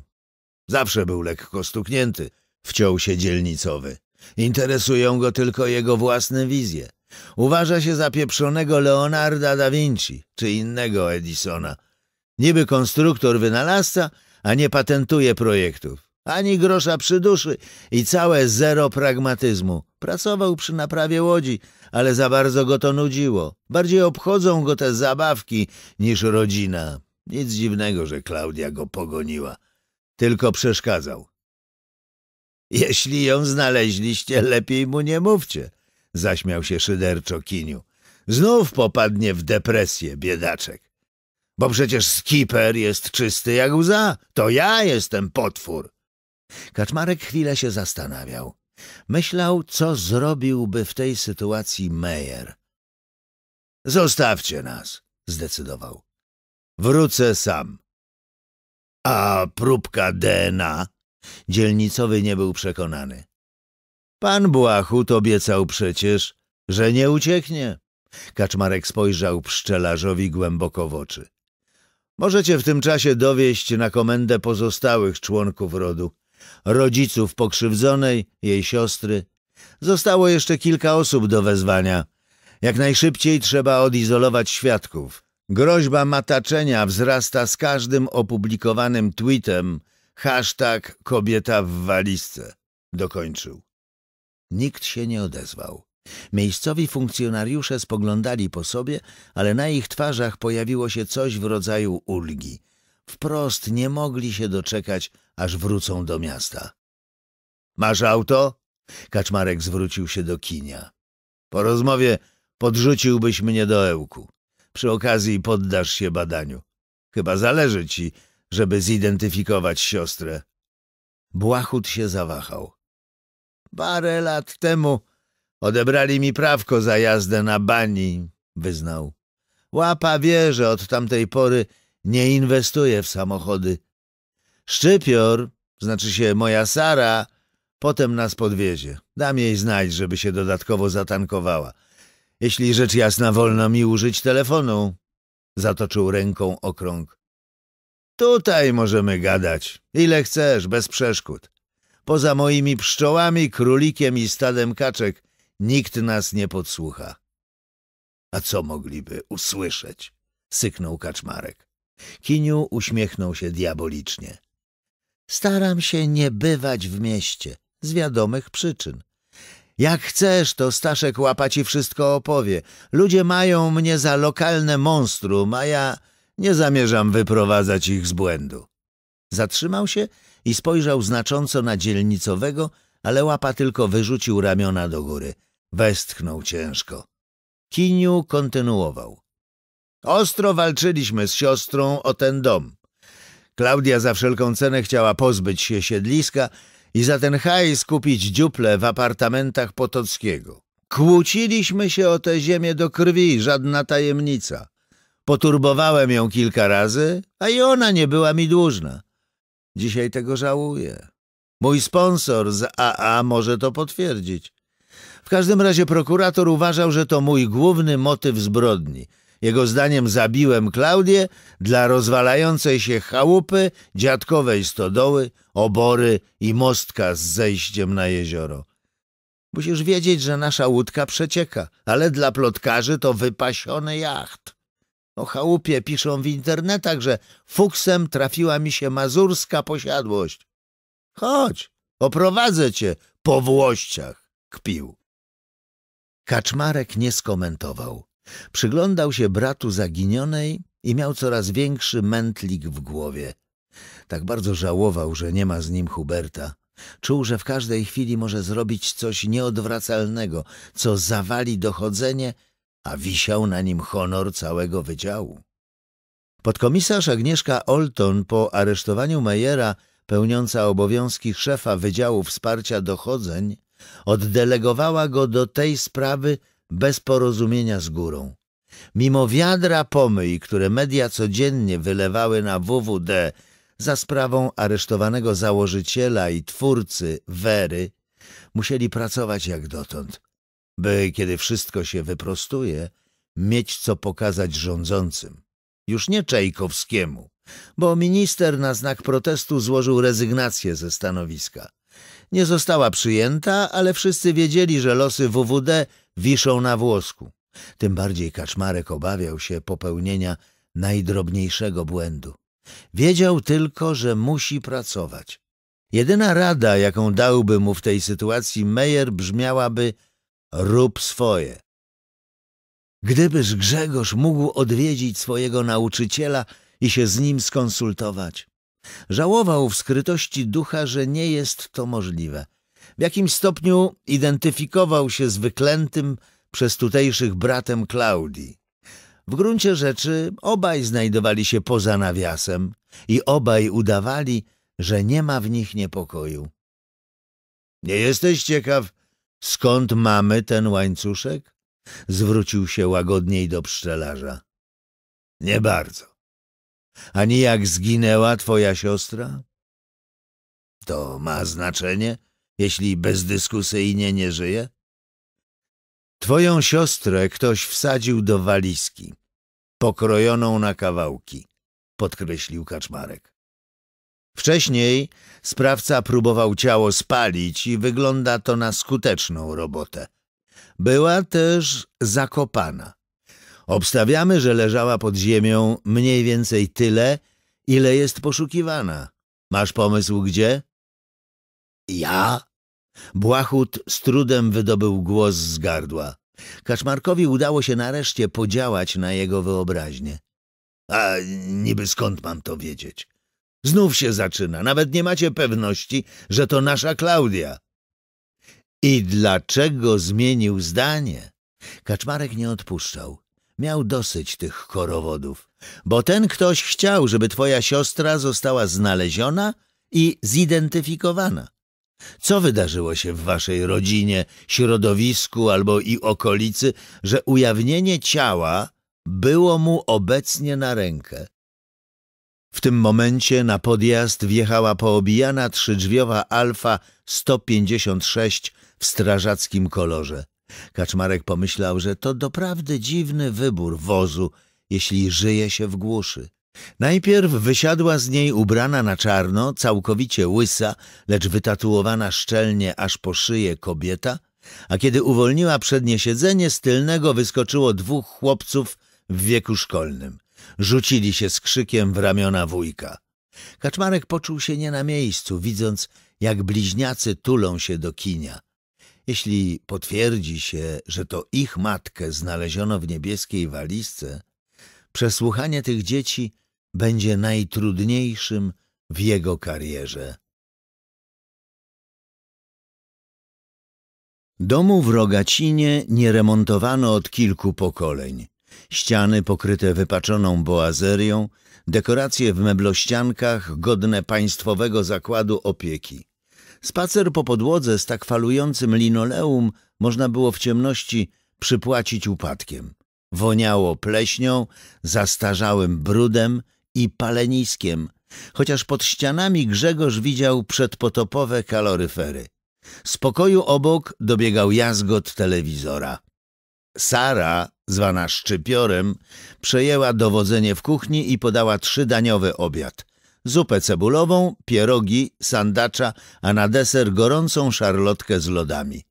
Zawsze był lekko stuknięty, wciął się dzielnicowy. Interesują go tylko jego własne wizje. Uważa się za pieprzonego Leonarda da Vinci czy innego Edisona. Niby konstruktor wynalazca, a nie patentuje projektów. Ani grosza przy duszy i całe zero pragmatyzmu. Pracował przy naprawie łodzi, ale za bardzo go to nudziło. Bardziej obchodzą go te zabawki niż rodzina. Nic dziwnego, że Klaudia go pogoniła. Tylko przeszkadzał. Jeśli ją znaleźliście, lepiej mu nie mówcie zaśmiał się szyderczo Kiniu. Znów popadnie w depresję, biedaczek. Bo przecież skiper jest czysty jak łza. To ja jestem potwór. Kaczmarek chwilę się zastanawiał. Myślał, co zrobiłby w tej sytuacji Meyer. Zostawcie nas, zdecydował. Wrócę sam. A próbka DNA? Dzielnicowy nie był przekonany. Pan Błachut obiecał przecież, że nie ucieknie. Kaczmarek spojrzał pszczelarzowi głęboko w oczy. Możecie w tym czasie dowieść na komendę pozostałych członków rodu. Rodziców pokrzywdzonej, jej siostry. Zostało jeszcze kilka osób do wezwania. Jak najszybciej trzeba odizolować świadków. Groźba mataczenia wzrasta z każdym opublikowanym tweetem hashtag kobieta w walizce. Dokończył. Nikt się nie odezwał. Miejscowi funkcjonariusze spoglądali po sobie, ale na ich twarzach pojawiło się coś w rodzaju ulgi. Wprost nie mogli się doczekać, aż wrócą do miasta. Masz auto? Kaczmarek zwrócił się do kinia. Po rozmowie podrzuciłbyś mnie do Ełku. Przy okazji poddasz się badaniu. Chyba zależy ci, żeby zidentyfikować siostrę. Błachut się zawahał. Parę lat temu odebrali mi prawko za jazdę na bani, wyznał. Łapa wie, że od tamtej pory nie inwestuje w samochody. Szczypior, znaczy się moja Sara, potem nas podwiezie. Dam jej znać, żeby się dodatkowo zatankowała. Jeśli rzecz jasna wolno mi użyć telefonu. Zatoczył ręką okrąg. Tutaj możemy gadać. Ile chcesz, bez przeszkód. Poza moimi pszczołami, królikiem i stadem kaczek nikt nas nie podsłucha. A co mogliby usłyszeć? Syknął kaczmarek. Kiniu uśmiechnął się diabolicznie. Staram się nie bywać w mieście, z wiadomych przyczyn. Jak chcesz, to Staszek łapa ci wszystko opowie. Ludzie mają mnie za lokalne monstrum, a ja nie zamierzam wyprowadzać ich z błędu. Zatrzymał się i spojrzał znacząco na dzielnicowego, ale łapa tylko wyrzucił ramiona do góry. Westchnął ciężko. Kiniu kontynuował. Ostro walczyliśmy z siostrą o ten dom. Klaudia za wszelką cenę chciała pozbyć się siedliska i za ten hajs kupić dziuple w apartamentach Potockiego. Kłóciliśmy się o tę ziemię do krwi, żadna tajemnica. Poturbowałem ją kilka razy, a i ona nie była mi dłużna. Dzisiaj tego żałuję. Mój sponsor z AA może to potwierdzić. W każdym razie prokurator uważał, że to mój główny motyw zbrodni. Jego zdaniem zabiłem Klaudię dla rozwalającej się chałupy, dziadkowej stodoły, obory i mostka z zejściem na jezioro. Musisz wiedzieć, że nasza łódka przecieka, ale dla plotkarzy to wypasiony jacht. O chałupie piszą w internetach, że fuksem trafiła mi się mazurska posiadłość. Chodź, oprowadzę cię po włościach, kpił. Kaczmarek nie skomentował. Przyglądał się bratu zaginionej i miał coraz większy mętlik w głowie. Tak bardzo żałował, że nie ma z nim Huberta. Czuł, że w każdej chwili może zrobić coś nieodwracalnego, co zawali dochodzenie a wisiał na nim honor całego wydziału. Podkomisarz Agnieszka Olton po aresztowaniu Mejera, pełniąca obowiązki szefa Wydziału Wsparcia Dochodzeń, oddelegowała go do tej sprawy bez porozumienia z górą. Mimo wiadra pomyj, które media codziennie wylewały na WWD za sprawą aresztowanego założyciela i twórcy Wery, musieli pracować jak dotąd by, kiedy wszystko się wyprostuje, mieć co pokazać rządzącym. Już nie Czajkowskiemu, bo minister na znak protestu złożył rezygnację ze stanowiska. Nie została przyjęta, ale wszyscy wiedzieli, że losy WWD wiszą na włosku. Tym bardziej Kaczmarek obawiał się popełnienia najdrobniejszego błędu. Wiedział tylko, że musi pracować. Jedyna rada, jaką dałby mu w tej sytuacji Meyer, brzmiałaby – rób swoje. Gdybyż Grzegorz mógł odwiedzić swojego nauczyciela i się z nim skonsultować. Żałował w skrytości ducha, że nie jest to możliwe. W jakim stopniu identyfikował się z wyklętym przez tutejszych bratem Klaudii. W gruncie rzeczy obaj znajdowali się poza nawiasem i obaj udawali, że nie ma w nich niepokoju. — Nie jesteś ciekaw, Skąd mamy ten łańcuszek? Zwrócił się łagodniej do pszczelarza. Nie bardzo. Ani jak zginęła twoja siostra? To ma znaczenie, jeśli bezdyskusyjnie nie żyje? Twoją siostrę ktoś wsadził do walizki, pokrojoną na kawałki, podkreślił Kaczmarek. Wcześniej Sprawca próbował ciało spalić i wygląda to na skuteczną robotę. Była też zakopana. Obstawiamy, że leżała pod ziemią mniej więcej tyle, ile jest poszukiwana. Masz pomysł gdzie? Ja? Błachut z trudem wydobył głos z gardła. Kaczmarkowi udało się nareszcie podziałać na jego wyobraźnię. A niby skąd mam to wiedzieć? Znów się zaczyna. Nawet nie macie pewności, że to nasza Klaudia. I dlaczego zmienił zdanie? Kaczmarek nie odpuszczał. Miał dosyć tych korowodów. Bo ten ktoś chciał, żeby twoja siostra została znaleziona i zidentyfikowana. Co wydarzyło się w waszej rodzinie, środowisku albo i okolicy, że ujawnienie ciała było mu obecnie na rękę? W tym momencie na podjazd wjechała poobijana trzydrzwiowa Alfa 156 w strażackim kolorze. Kaczmarek pomyślał, że to doprawdy dziwny wybór wozu, jeśli żyje się w głuszy. Najpierw wysiadła z niej ubrana na czarno, całkowicie łysa, lecz wytatuowana szczelnie aż po szyję kobieta, a kiedy uwolniła przednie siedzenie, z tylnego wyskoczyło dwóch chłopców w wieku szkolnym rzucili się z krzykiem w ramiona wujka. Kaczmarek poczuł się nie na miejscu, widząc, jak bliźniacy tulą się do kinia. Jeśli potwierdzi się, że to ich matkę znaleziono w niebieskiej walizce, przesłuchanie tych dzieci będzie najtrudniejszym w jego karierze. Domu w Rogacinie nie remontowano od kilku pokoleń ściany pokryte wypaczoną boazerią, dekoracje w meblościankach godne państwowego zakładu opieki. Spacer po podłodze z tak falującym linoleum można było w ciemności przypłacić upadkiem. Woniało pleśnią, zastarzałym brudem i paleniskiem, chociaż pod ścianami Grzegorz widział przedpotopowe kaloryfery. Z pokoju obok dobiegał jazgot telewizora. Sara zwana szczypiorem, przejęła dowodzenie w kuchni i podała trzydaniowy obiad. Zupę cebulową, pierogi, sandacza, a na deser gorącą szarlotkę z lodami.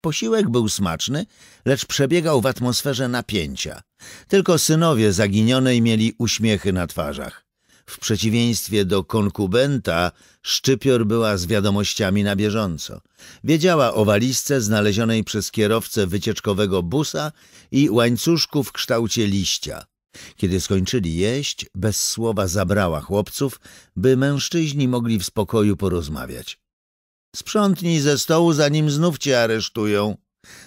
Posiłek był smaczny, lecz przebiegał w atmosferze napięcia. Tylko synowie zaginionej mieli uśmiechy na twarzach. W przeciwieństwie do konkubenta, Szczypior była z wiadomościami na bieżąco. Wiedziała o walizce znalezionej przez kierowcę wycieczkowego busa i łańcuszku w kształcie liścia. Kiedy skończyli jeść, bez słowa zabrała chłopców, by mężczyźni mogli w spokoju porozmawiać. Sprzątnij ze stołu, zanim znów cię aresztują,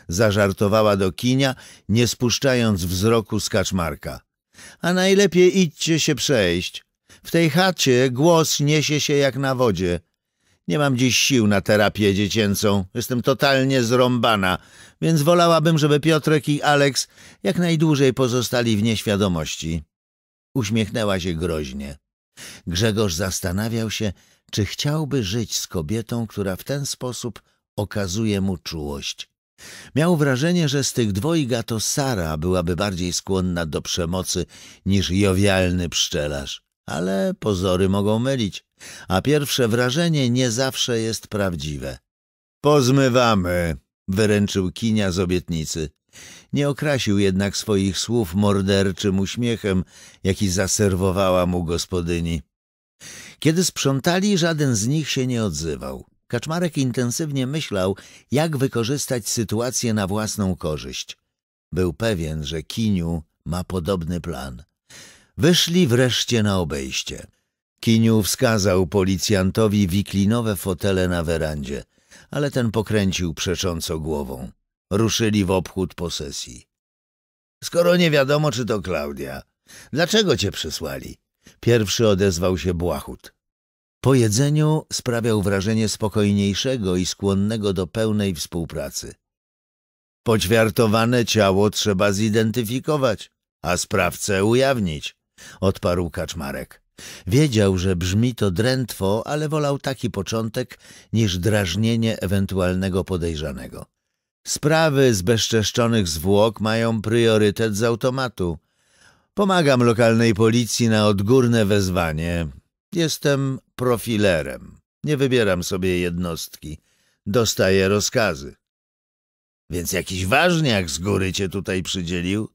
zażartowała do kinia, nie spuszczając wzroku z kaczmarka. A najlepiej idźcie się przejść. W tej chacie głos niesie się jak na wodzie. Nie mam dziś sił na terapię dziecięcą, jestem totalnie zrąbana, więc wolałabym, żeby Piotrek i Aleks jak najdłużej pozostali w nieświadomości. Uśmiechnęła się groźnie. Grzegorz zastanawiał się, czy chciałby żyć z kobietą, która w ten sposób okazuje mu czułość. Miał wrażenie, że z tych dwojga to Sara byłaby bardziej skłonna do przemocy niż jowialny pszczelarz ale pozory mogą mylić, a pierwsze wrażenie nie zawsze jest prawdziwe. Pozmywamy, wyręczył kinia z obietnicy. Nie okrasił jednak swoich słów morderczym uśmiechem, jaki zaserwowała mu gospodyni. Kiedy sprzątali, żaden z nich się nie odzywał. Kaczmarek intensywnie myślał, jak wykorzystać sytuację na własną korzyść. Był pewien, że Kiniu ma podobny plan. Wyszli wreszcie na obejście. Kiniu wskazał policjantowi wiklinowe fotele na werandzie, ale ten pokręcił przecząco głową. Ruszyli w obchód posesji. Skoro nie wiadomo, czy to Klaudia, dlaczego cię przysłali? Pierwszy odezwał się Błachut. Po jedzeniu sprawiał wrażenie spokojniejszego i skłonnego do pełnej współpracy. Poćwiartowane ciało trzeba zidentyfikować, a sprawcę ujawnić odparł Kaczmarek. Wiedział, że brzmi to drętwo, ale wolał taki początek niż drażnienie ewentualnego podejrzanego. Sprawy zbezczeszczonych zwłok mają priorytet z automatu. Pomagam lokalnej policji na odgórne wezwanie. Jestem profilerem. Nie wybieram sobie jednostki. Dostaję rozkazy. Więc jakiś ważniak z góry cię tutaj przydzielił?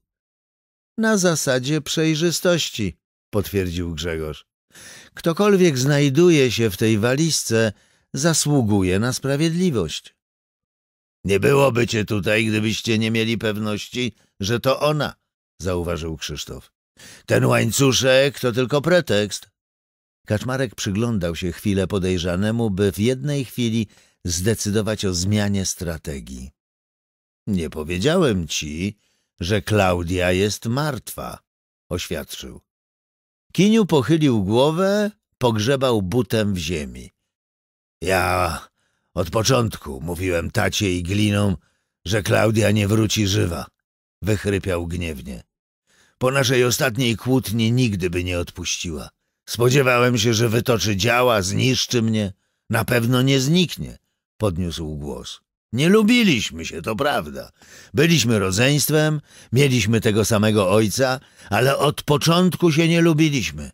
na zasadzie przejrzystości, potwierdził Grzegorz. Ktokolwiek znajduje się w tej walizce, zasługuje na sprawiedliwość. Nie byłoby cię tutaj, gdybyście nie mieli pewności, że to ona, zauważył Krzysztof. Ten łańcuszek to tylko pretekst. Kaczmarek przyglądał się chwilę podejrzanemu, by w jednej chwili zdecydować o zmianie strategii. Nie powiedziałem ci, że Klaudia jest martwa, oświadczył. Kiniu pochylił głowę, pogrzebał butem w ziemi. Ja od początku mówiłem tacie i glinom, że Klaudia nie wróci żywa, wychrypiał gniewnie. Po naszej ostatniej kłótni nigdy by nie odpuściła. Spodziewałem się, że wytoczy działa, zniszczy mnie. Na pewno nie zniknie, podniósł głos. Nie lubiliśmy się, to prawda. Byliśmy rodzeństwem, mieliśmy tego samego ojca, ale od początku się nie lubiliśmy.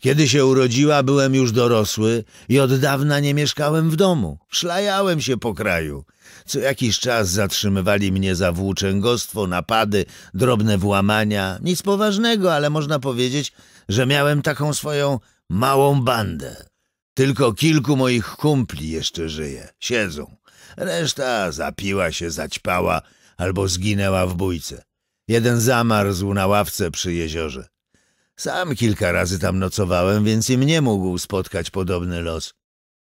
Kiedy się urodziła, byłem już dorosły i od dawna nie mieszkałem w domu. Szlajałem się po kraju. Co jakiś czas zatrzymywali mnie za włóczęgostwo, napady, drobne włamania. Nic poważnego, ale można powiedzieć, że miałem taką swoją małą bandę. Tylko kilku moich kumpli jeszcze żyje, siedzą. Reszta zapiła się, zaćpała albo zginęła w bójce. Jeden zamarzł na ławce przy jeziorze. Sam kilka razy tam nocowałem, więc i mnie mógł spotkać podobny los.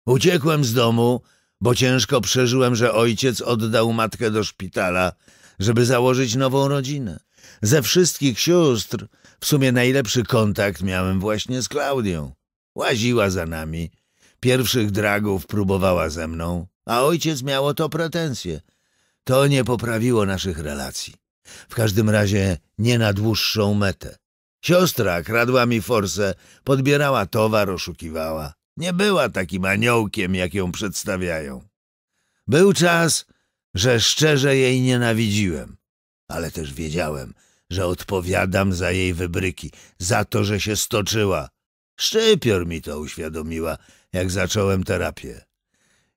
Uciekłem z domu, bo ciężko przeżyłem, że ojciec oddał matkę do szpitala, żeby założyć nową rodzinę. Ze wszystkich sióstr w sumie najlepszy kontakt miałem właśnie z Klaudią. Łaziła za nami, pierwszych dragów próbowała ze mną, a ojciec miał o to pretensje. To nie poprawiło naszych relacji. W każdym razie nie na dłuższą metę. Siostra kradła mi forsę, podbierała towar, oszukiwała. Nie była takim aniołkiem, jak ją przedstawiają. Był czas, że szczerze jej nienawidziłem, ale też wiedziałem, że odpowiadam za jej wybryki, za to, że się stoczyła. Szczypior mi to uświadomiła, jak zacząłem terapię.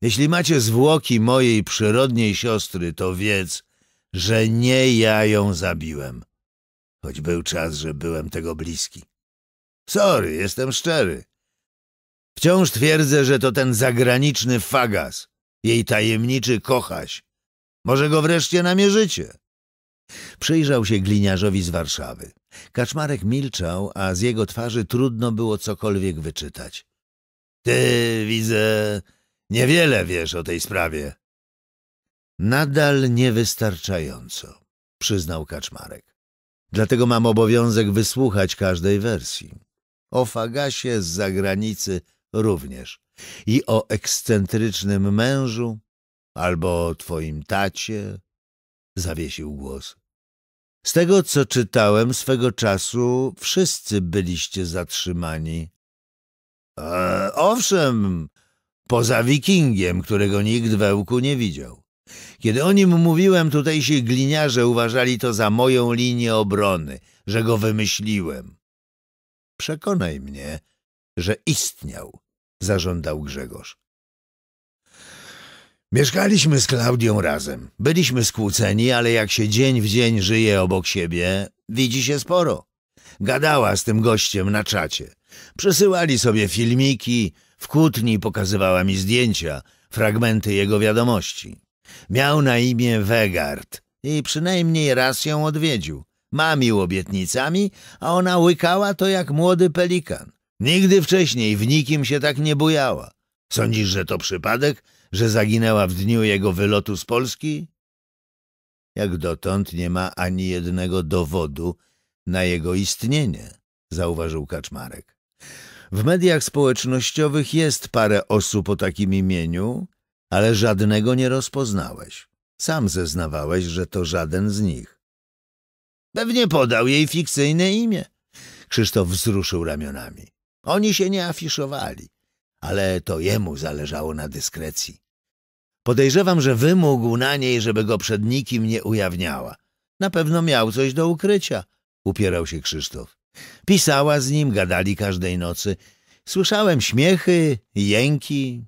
Jeśli macie zwłoki mojej przyrodniej siostry, to wiedz, że nie ja ją zabiłem. Choć był czas, że byłem tego bliski. Sorry, jestem szczery. Wciąż twierdzę, że to ten zagraniczny fagas, jej tajemniczy kochaś. Może go wreszcie namierzycie. Przyjrzał się gliniarzowi z Warszawy. Kaczmarek milczał, a z jego twarzy trudno było cokolwiek wyczytać. — Ty, widzę, Niewiele wiesz o tej sprawie. Nadal niewystarczająco, przyznał Kaczmarek. Dlatego mam obowiązek wysłuchać każdej wersji. O Fagasie z zagranicy również. I o ekscentrycznym mężu, albo o twoim tacie, zawiesił głos. Z tego, co czytałem swego czasu, wszyscy byliście zatrzymani. E, owszem, Poza wikingiem, którego nikt wełku nie widział. Kiedy o nim mówiłem, tutejsi gliniarze uważali to za moją linię obrony, że go wymyśliłem. Przekonaj mnie, że istniał, zażądał Grzegorz. Mieszkaliśmy z Klaudią razem. Byliśmy skłóceni, ale jak się dzień w dzień żyje obok siebie, widzi się sporo. Gadała z tym gościem na czacie. Przesyłali sobie filmiki, w kłótni pokazywała mi zdjęcia, fragmenty jego wiadomości. Miał na imię Wegard i przynajmniej raz ją odwiedził. Mamił obietnicami, a ona łykała to jak młody pelikan. Nigdy wcześniej w nikim się tak nie bujała. Sądzisz, że to przypadek, że zaginęła w dniu jego wylotu z Polski? Jak dotąd nie ma ani jednego dowodu na jego istnienie, zauważył Kaczmarek. W mediach społecznościowych jest parę osób o takim imieniu, ale żadnego nie rozpoznałeś. Sam zeznawałeś, że to żaden z nich. Pewnie podał jej fikcyjne imię. Krzysztof wzruszył ramionami. Oni się nie afiszowali, ale to jemu zależało na dyskrecji. Podejrzewam, że wymógł na niej, żeby go przed nikim nie ujawniała. Na pewno miał coś do ukrycia, upierał się Krzysztof. Pisała z nim, gadali każdej nocy. Słyszałem śmiechy, jęki.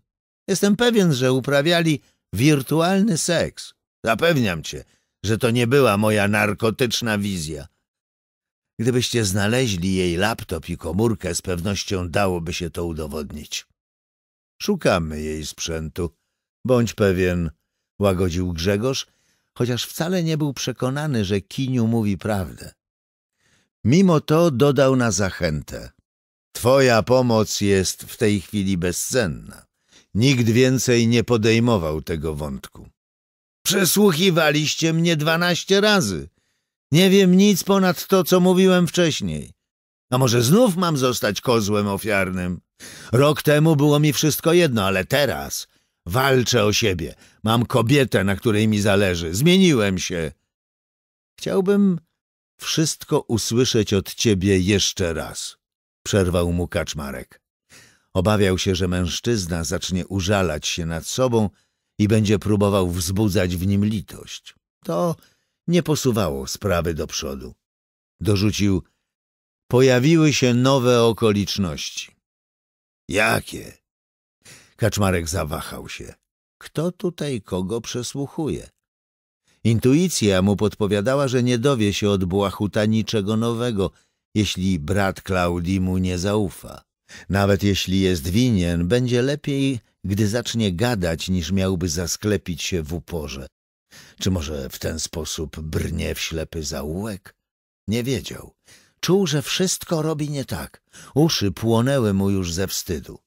Jestem pewien, że uprawiali wirtualny seks. Zapewniam cię, że to nie była moja narkotyczna wizja. Gdybyście znaleźli jej laptop i komórkę, z pewnością dałoby się to udowodnić. Szukamy jej sprzętu. Bądź pewien, łagodził Grzegorz, chociaż wcale nie był przekonany, że Kiniu mówi prawdę. Mimo to dodał na zachętę. Twoja pomoc jest w tej chwili bezcenna. Nikt więcej nie podejmował tego wątku. Przesłuchiwaliście mnie dwanaście razy. Nie wiem nic ponad to, co mówiłem wcześniej. A może znów mam zostać kozłem ofiarnym? Rok temu było mi wszystko jedno, ale teraz walczę o siebie. Mam kobietę, na której mi zależy. Zmieniłem się. Chciałbym wszystko usłyszeć od ciebie jeszcze raz, przerwał mu kaczmarek. Obawiał się, że mężczyzna zacznie użalać się nad sobą i będzie próbował wzbudzać w nim litość. To nie posuwało sprawy do przodu. Dorzucił, pojawiły się nowe okoliczności. Jakie? Kaczmarek zawahał się. Kto tutaj kogo przesłuchuje? Intuicja mu podpowiadała, że nie dowie się od Błahuta niczego nowego, jeśli brat Klaudii mu nie zaufa. Nawet jeśli jest winien, będzie lepiej, gdy zacznie gadać, niż miałby zasklepić się w uporze. Czy może w ten sposób brnie w ślepy zaułek? Nie wiedział. Czuł, że wszystko robi nie tak. Uszy płonęły mu już ze wstydu.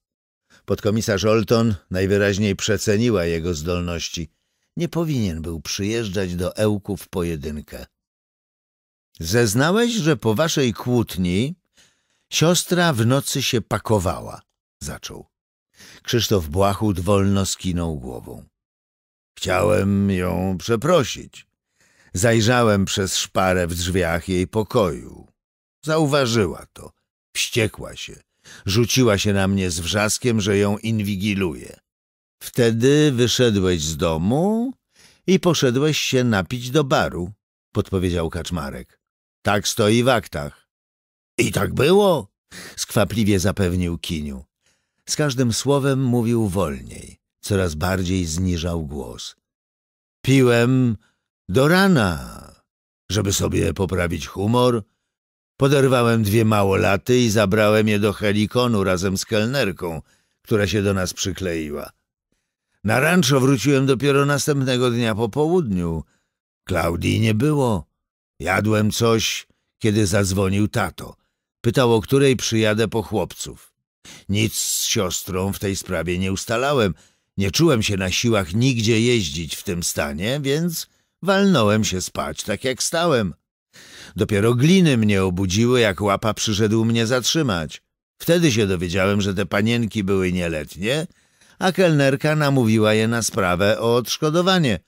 Podkomisarz Olton najwyraźniej przeceniła jego zdolności – nie powinien był przyjeżdżać do Ełku w pojedynkę. Zeznałeś, że po waszej kłótni siostra w nocy się pakowała, zaczął. Krzysztof Błachut wolno skinął głową. Chciałem ją przeprosić. Zajrzałem przez szparę w drzwiach jej pokoju. Zauważyła to. Wściekła się. Rzuciła się na mnie z wrzaskiem, że ją inwigiluje. Wtedy wyszedłeś z domu i poszedłeś się napić do baru, podpowiedział Kaczmarek. Tak stoi w aktach. I tak było, skwapliwie zapewnił Kiniu. Z każdym słowem mówił wolniej, coraz bardziej zniżał głos. Piłem do rana, żeby sobie poprawić humor. Poderwałem dwie małolaty i zabrałem je do helikonu razem z kelnerką, która się do nas przykleiła. Na rancho wróciłem dopiero następnego dnia po południu. Klaudii nie było. Jadłem coś, kiedy zadzwonił tato. Pytał, o której przyjadę po chłopców. Nic z siostrą w tej sprawie nie ustalałem. Nie czułem się na siłach nigdzie jeździć w tym stanie, więc walnąłem się spać, tak jak stałem. Dopiero gliny mnie obudziły, jak łapa przyszedł mnie zatrzymać. Wtedy się dowiedziałem, że te panienki były nieletnie a kelnerka namówiła je na sprawę o odszkodowanie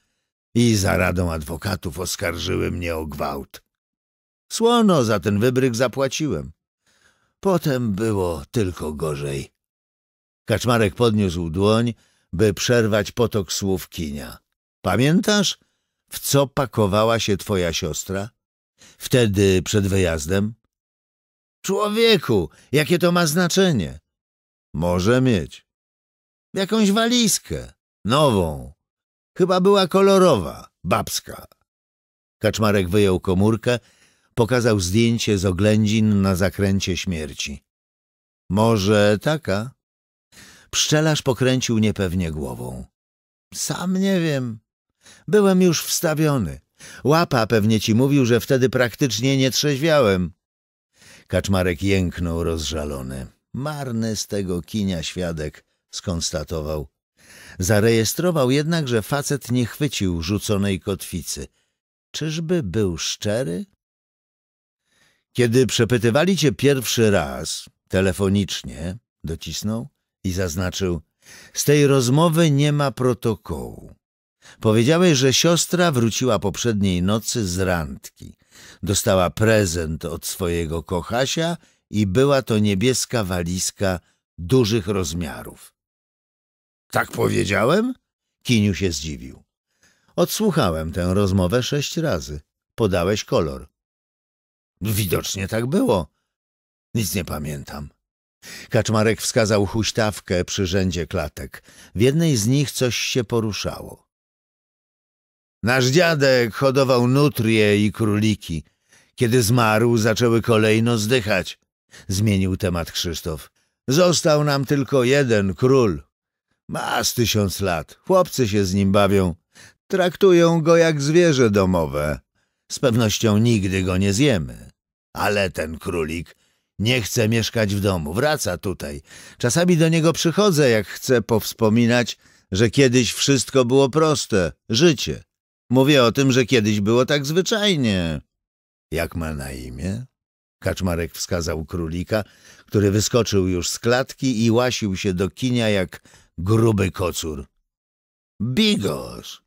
i za radą adwokatów oskarżyły mnie o gwałt. Słono za ten wybryk zapłaciłem. Potem było tylko gorzej. Kaczmarek podniósł dłoń, by przerwać potok słów kinia. Pamiętasz, w co pakowała się twoja siostra? Wtedy przed wyjazdem? Człowieku, jakie to ma znaczenie? Może mieć. Jakąś walizkę. Nową. Chyba była kolorowa, babska. Kaczmarek wyjął komórkę, pokazał zdjęcie z oględzin na zakręcie śmierci. Może taka? Pszczelarz pokręcił niepewnie głową. Sam nie wiem. Byłem już wstawiony. Łapa pewnie ci mówił, że wtedy praktycznie nie trzeźwiałem. Kaczmarek jęknął rozżalony. Marny z tego kinia świadek skonstatował. Zarejestrował jednak, że facet nie chwycił rzuconej kotwicy. Czyżby był szczery? Kiedy przepytywali cię pierwszy raz, telefonicznie, docisnął i zaznaczył, z tej rozmowy nie ma protokołu. Powiedziałeś, że siostra wróciła poprzedniej nocy z randki. Dostała prezent od swojego kochasia i była to niebieska walizka dużych rozmiarów. Tak powiedziałem? Kiniu się zdziwił. Odsłuchałem tę rozmowę sześć razy. Podałeś kolor. Widocznie tak było. Nic nie pamiętam. Kaczmarek wskazał huśtawkę przy rzędzie klatek. W jednej z nich coś się poruszało. Nasz dziadek hodował nutrie i króliki. Kiedy zmarł, zaczęły kolejno zdychać. Zmienił temat Krzysztof. Został nam tylko jeden król. Ma z tysiąc lat, chłopcy się z nim bawią. Traktują go jak zwierzę domowe. Z pewnością nigdy go nie zjemy. Ale ten królik nie chce mieszkać w domu, wraca tutaj. Czasami do niego przychodzę, jak chcę powspominać, że kiedyś wszystko było proste, życie. Mówię o tym, że kiedyś było tak zwyczajnie. Jak ma na imię? Kaczmarek wskazał królika, który wyskoczył już z klatki i łasił się do kinia jak gruby kocur. Bigos!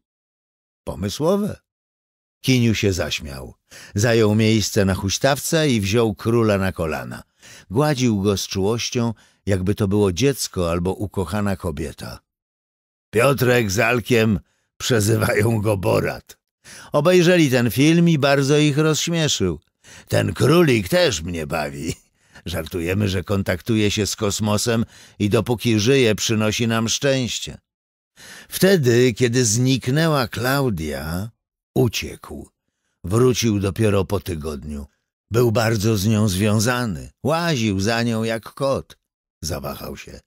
Pomysłowe. Kiniu się zaśmiał. Zajął miejsce na huśtawce i wziął króla na kolana. Gładził go z czułością, jakby to było dziecko albo ukochana kobieta. Piotrek z Alkiem przezywają go Borat. Obejrzeli ten film i bardzo ich rozśmieszył. Ten królik też mnie bawi. Żartujemy, że kontaktuje się z kosmosem i dopóki żyje, przynosi nam szczęście. Wtedy, kiedy zniknęła Klaudia, uciekł. Wrócił dopiero po tygodniu. Był bardzo z nią związany. Łaził za nią jak kot. Zawahał się.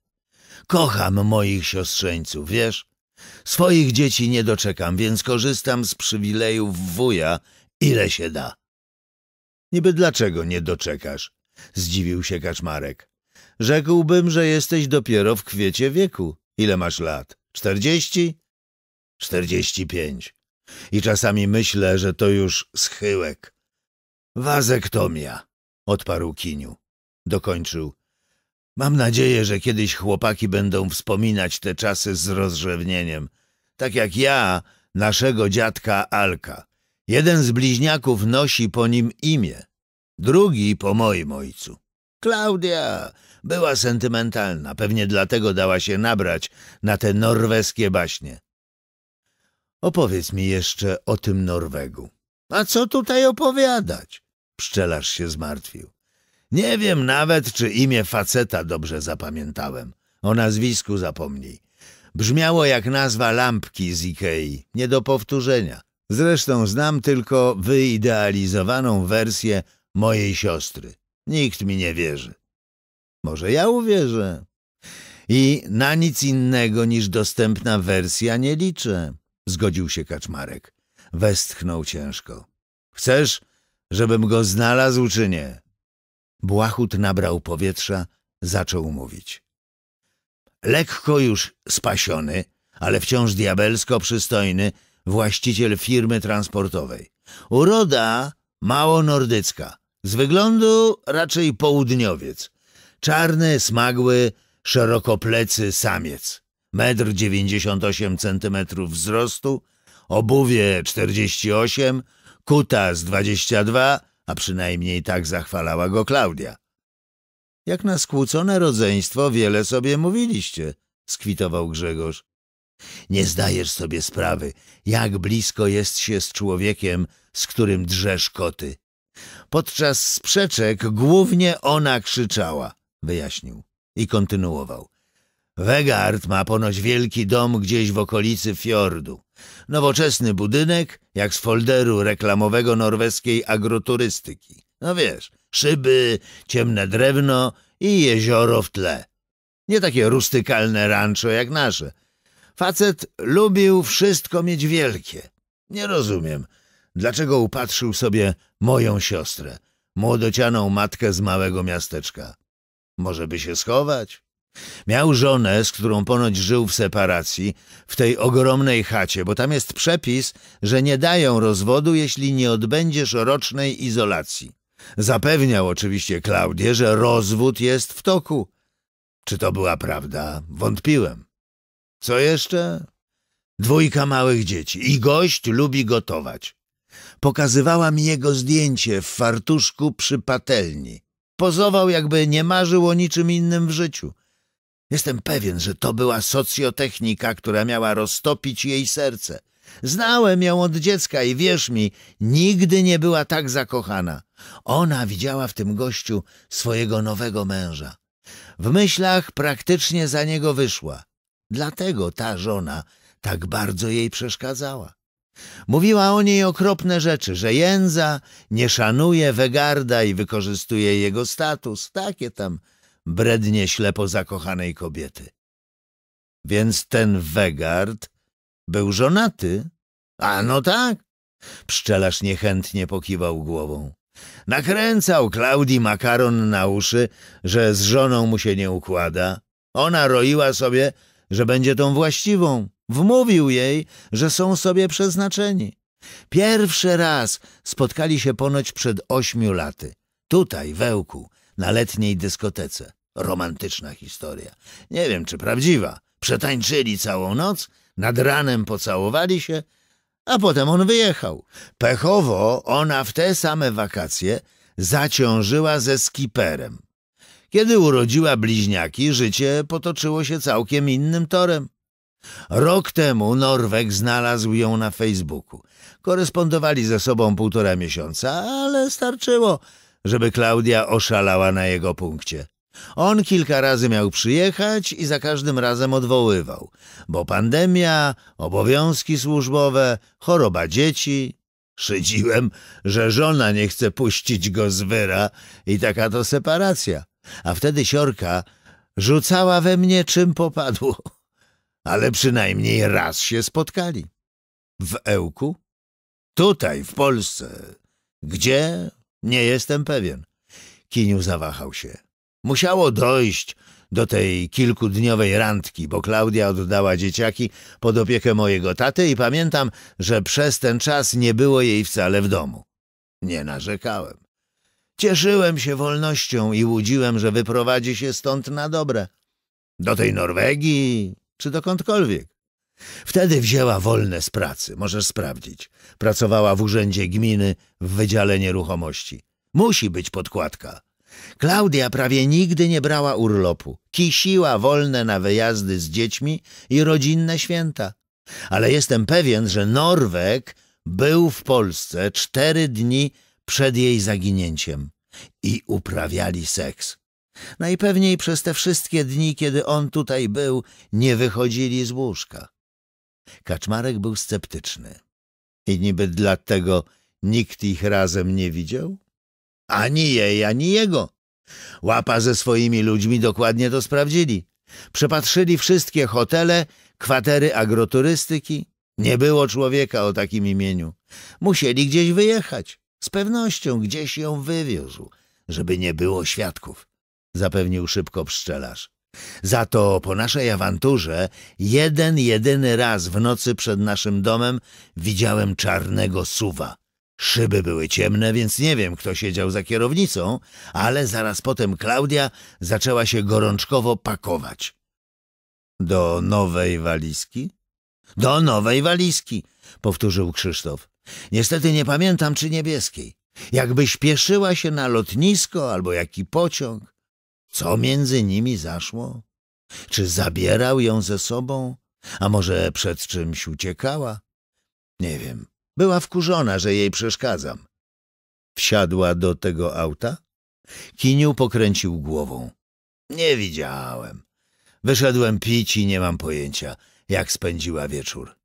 Kocham moich siostrzeńców, wiesz? Swoich dzieci nie doczekam, więc korzystam z przywilejów wuja, ile się da. Niby dlaczego nie doczekasz? zdziwił się Kaczmarek. Rzekłbym, że jesteś dopiero w kwiecie wieku. Ile masz lat? Czterdzieści? Czterdzieści pięć. I czasami myślę, że to już schyłek. Wazektomia, odparł Kiniu. Dokończył. Mam nadzieję, że kiedyś chłopaki będą wspominać te czasy z rozrzewnieniem. Tak jak ja, naszego dziadka Alka. Jeden z bliźniaków nosi po nim imię. Drugi po moim ojcu. Klaudia była sentymentalna, pewnie dlatego dała się nabrać na te norweskie baśnie. Opowiedz mi jeszcze o tym Norwegu. A co tutaj opowiadać? Pszczelarz się zmartwił. Nie wiem nawet, czy imię faceta dobrze zapamiętałem. O nazwisku zapomnij. Brzmiało jak nazwa lampki z Ikei. Nie do powtórzenia. Zresztą znam tylko wyidealizowaną wersję mojej siostry. Nikt mi nie wierzy. Może ja uwierzę. I na nic innego niż dostępna wersja nie liczę, zgodził się Kaczmarek. Westchnął ciężko. Chcesz, żebym go znalazł, czy nie? Błachut nabrał powietrza, zaczął mówić. Lekko już spasiony, ale wciąż diabelsko przystojny, właściciel firmy transportowej. Uroda mało nordycka, z wyglądu raczej południowiec. Czarny, smagły, szerokoplecy samiec. Metr dziewięćdziesiąt osiem centymetrów wzrostu, obuwie 48, kuta z 22, a przynajmniej tak zachwalała go Klaudia. Jak na skłócone rodzeństwo wiele sobie mówiliście, skwitował Grzegorz. Nie zdajesz sobie sprawy, jak blisko jest się z człowiekiem, z którym drzesz koty. Podczas sprzeczek głównie ona krzyczała, wyjaśnił i kontynuował. Wegard ma ponoć wielki dom gdzieś w okolicy fiordu. Nowoczesny budynek, jak z folderu reklamowego norweskiej agroturystyki. No wiesz, szyby, ciemne drewno i jezioro w tle. Nie takie rustykalne rancho jak nasze. Facet lubił wszystko mieć wielkie. Nie rozumiem, Dlaczego upatrzył sobie moją siostrę, młodocianą matkę z małego miasteczka? Może by się schować? Miał żonę, z którą ponoć żył w separacji, w tej ogromnej chacie, bo tam jest przepis, że nie dają rozwodu, jeśli nie odbędziesz rocznej izolacji. Zapewniał oczywiście Klaudię, że rozwód jest w toku. Czy to była prawda? Wątpiłem. Co jeszcze? Dwójka małych dzieci i gość lubi gotować pokazywała mi jego zdjęcie w fartuszku przy patelni. Pozował, jakby nie marzył o niczym innym w życiu. Jestem pewien, że to była socjotechnika, która miała roztopić jej serce. Znałem ją od dziecka i wierz mi, nigdy nie była tak zakochana. Ona widziała w tym gościu swojego nowego męża. W myślach praktycznie za niego wyszła. Dlatego ta żona tak bardzo jej przeszkadzała. Mówiła o niej okropne rzeczy, że Jędza nie szanuje Wegarda i wykorzystuje jego status, takie tam brednie ślepo zakochanej kobiety. Więc ten Wegard był żonaty? A no tak. Pszczelarz niechętnie pokiwał głową. Nakręcał Klaudii makaron na uszy, że z żoną mu się nie układa. Ona roiła sobie, że będzie tą właściwą. Wmówił jej, że są sobie przeznaczeni. Pierwszy raz spotkali się ponoć przed ośmiu laty. Tutaj, w Ełku, na letniej dyskotece. Romantyczna historia. Nie wiem, czy prawdziwa. Przetańczyli całą noc, nad ranem pocałowali się, a potem on wyjechał. Pechowo ona w te same wakacje zaciążyła ze skiperem. Kiedy urodziła bliźniaki, życie potoczyło się całkiem innym torem. Rok temu Norwek znalazł ją na Facebooku. Korespondowali ze sobą półtora miesiąca, ale starczyło, żeby Klaudia oszalała na jego punkcie. On kilka razy miał przyjechać i za każdym razem odwoływał, bo pandemia, obowiązki służbowe, choroba dzieci. Szydziłem, że żona nie chce puścić go z wyra i taka to separacja. A wtedy siorka rzucała we mnie czym popadło ale przynajmniej raz się spotkali. W Ełku? Tutaj, w Polsce. Gdzie? Nie jestem pewien. Kiniu zawahał się. Musiało dojść do tej kilkudniowej randki, bo Klaudia oddała dzieciaki pod opiekę mojego taty i pamiętam, że przez ten czas nie było jej wcale w domu. Nie narzekałem. Cieszyłem się wolnością i łudziłem, że wyprowadzi się stąd na dobre. Do tej Norwegii, czy dokądkolwiek. Wtedy wzięła wolne z pracy, możesz sprawdzić. Pracowała w urzędzie gminy w Wydziale Nieruchomości. Musi być podkładka. Klaudia prawie nigdy nie brała urlopu. Kisiła wolne na wyjazdy z dziećmi i rodzinne święta. Ale jestem pewien, że Norwek był w Polsce cztery dni przed jej zaginięciem i uprawiali seks. Najpewniej przez te wszystkie dni, kiedy on tutaj był, nie wychodzili z łóżka. Kaczmarek był sceptyczny. I niby dlatego nikt ich razem nie widział? Ani jej, ani jego. Łapa ze swoimi ludźmi dokładnie to sprawdzili. Przepatrzyli wszystkie hotele, kwatery agroturystyki. Nie było człowieka o takim imieniu. Musieli gdzieś wyjechać. Z pewnością gdzieś ją wywiózł, żeby nie było świadków zapewnił szybko pszczelarz. Za to po naszej awanturze jeden jedyny raz w nocy przed naszym domem widziałem czarnego suwa. Szyby były ciemne, więc nie wiem, kto siedział za kierownicą, ale zaraz potem Klaudia zaczęła się gorączkowo pakować. Do nowej walizki? Do nowej walizki, powtórzył Krzysztof. Niestety nie pamiętam, czy niebieskiej. Jakby śpieszyła się na lotnisko albo jaki pociąg. Co między nimi zaszło? Czy zabierał ją ze sobą? A może przed czymś uciekała? Nie wiem. Była wkurzona, że jej przeszkadzam. Wsiadła do tego auta? Kiniu pokręcił głową. Nie widziałem. Wyszedłem pić i nie mam pojęcia, jak spędziła wieczór.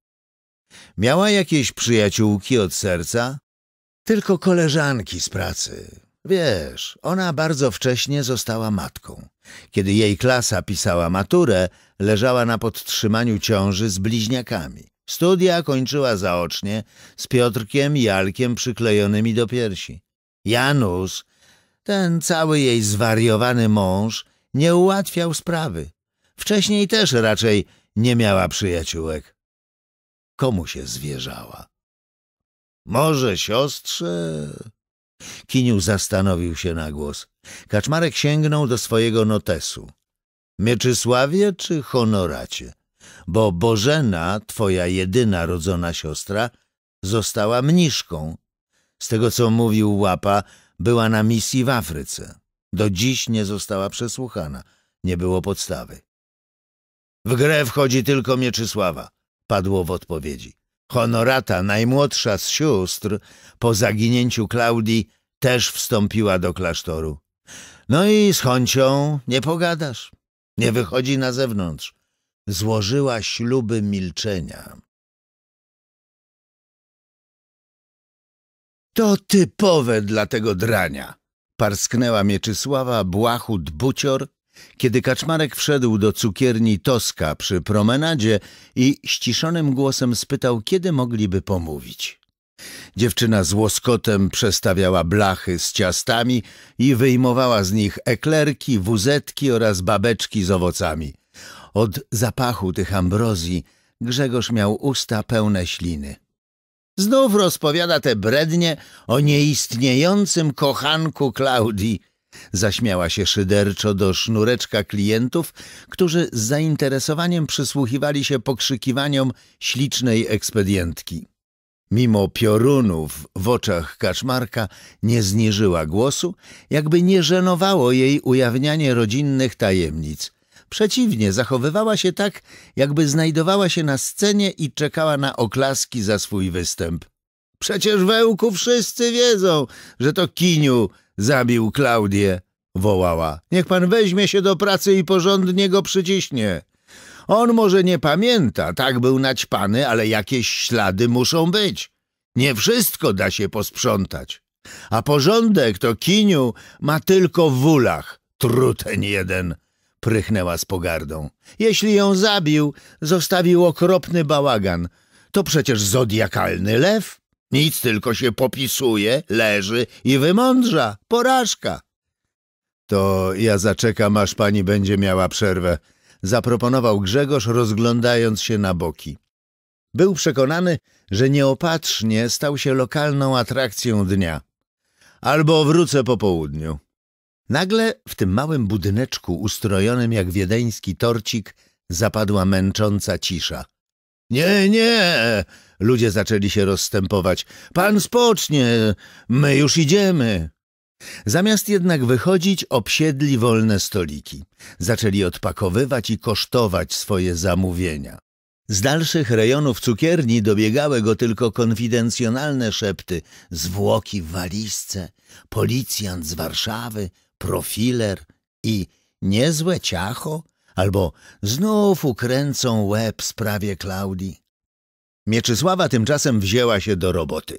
Miała jakieś przyjaciółki od serca? Tylko koleżanki z pracy. Wiesz, ona bardzo wcześnie została matką. Kiedy jej klasa pisała maturę, leżała na podtrzymaniu ciąży z bliźniakami. Studia kończyła zaocznie z Piotrkiem i Alkiem przyklejonymi do piersi. Janusz, ten cały jej zwariowany mąż, nie ułatwiał sprawy. Wcześniej też raczej nie miała przyjaciółek. Komu się zwierzała? Może siostrze? Kiniu zastanowił się na głos. Kaczmarek sięgnął do swojego notesu. Mieczysławie czy honoracie? Bo Bożena, twoja jedyna rodzona siostra, została mniszką. Z tego, co mówił Łapa, była na misji w Afryce. Do dziś nie została przesłuchana. Nie było podstawy. W grę wchodzi tylko Mieczysława, padło w odpowiedzi. Honorata, najmłodsza z sióstr, po zaginięciu Klaudii też wstąpiła do klasztoru. No i z Honcią nie pogadasz. Nie wychodzi na zewnątrz. Złożyła śluby milczenia. To typowe dla tego drania, parsknęła Mieczysława Błachut-Bucior, kiedy Kaczmarek wszedł do cukierni Toska przy promenadzie i ściszonym głosem spytał, kiedy mogliby pomówić. Dziewczyna z łoskotem przestawiała blachy z ciastami i wyjmowała z nich eklerki, wuzetki oraz babeczki z owocami. Od zapachu tych ambrozji Grzegorz miał usta pełne śliny. Znów rozpowiada te brednie o nieistniejącym kochanku Klaudii – Zaśmiała się szyderczo do sznureczka klientów, którzy z zainteresowaniem przysłuchiwali się pokrzykiwaniom ślicznej ekspedientki. Mimo piorunów w oczach Kaczmarka nie zniżyła głosu, jakby nie żenowało jej ujawnianie rodzinnych tajemnic. Przeciwnie, zachowywała się tak, jakby znajdowała się na scenie i czekała na oklaski za swój występ. Przecież wełku wszyscy wiedzą, że to Kiniu Zabił Klaudię! wołała. Niech pan weźmie się do pracy i porządnie go przyciśnie. On może nie pamięta, tak był naćpany, ale jakieś ślady muszą być. Nie wszystko da się posprzątać. A porządek to kiniu ma tylko w ulach. Truten jeden, prychnęła z pogardą. Jeśli ją zabił, zostawił okropny bałagan. To przecież zodiakalny lew. Nic tylko się popisuje, leży i wymądrza. Porażka. To ja zaczekam, aż pani będzie miała przerwę, zaproponował Grzegorz, rozglądając się na boki. Był przekonany, że nieopatrznie stał się lokalną atrakcją dnia. Albo wrócę po południu. Nagle w tym małym budyneczku ustrojonym jak wiedeński torcik zapadła męcząca cisza. Nie, nie! Ludzie zaczęli się rozstępować. Pan spocznie, my już idziemy. Zamiast jednak wychodzić, obsiedli wolne stoliki. Zaczęli odpakowywać i kosztować swoje zamówienia. Z dalszych rejonów cukierni dobiegały go tylko konfidencjonalne szepty, zwłoki w walizce, policjant z Warszawy, profiler i niezłe ciacho albo znów ukręcą łeb sprawie Klaudii. Mieczysława tymczasem wzięła się do roboty.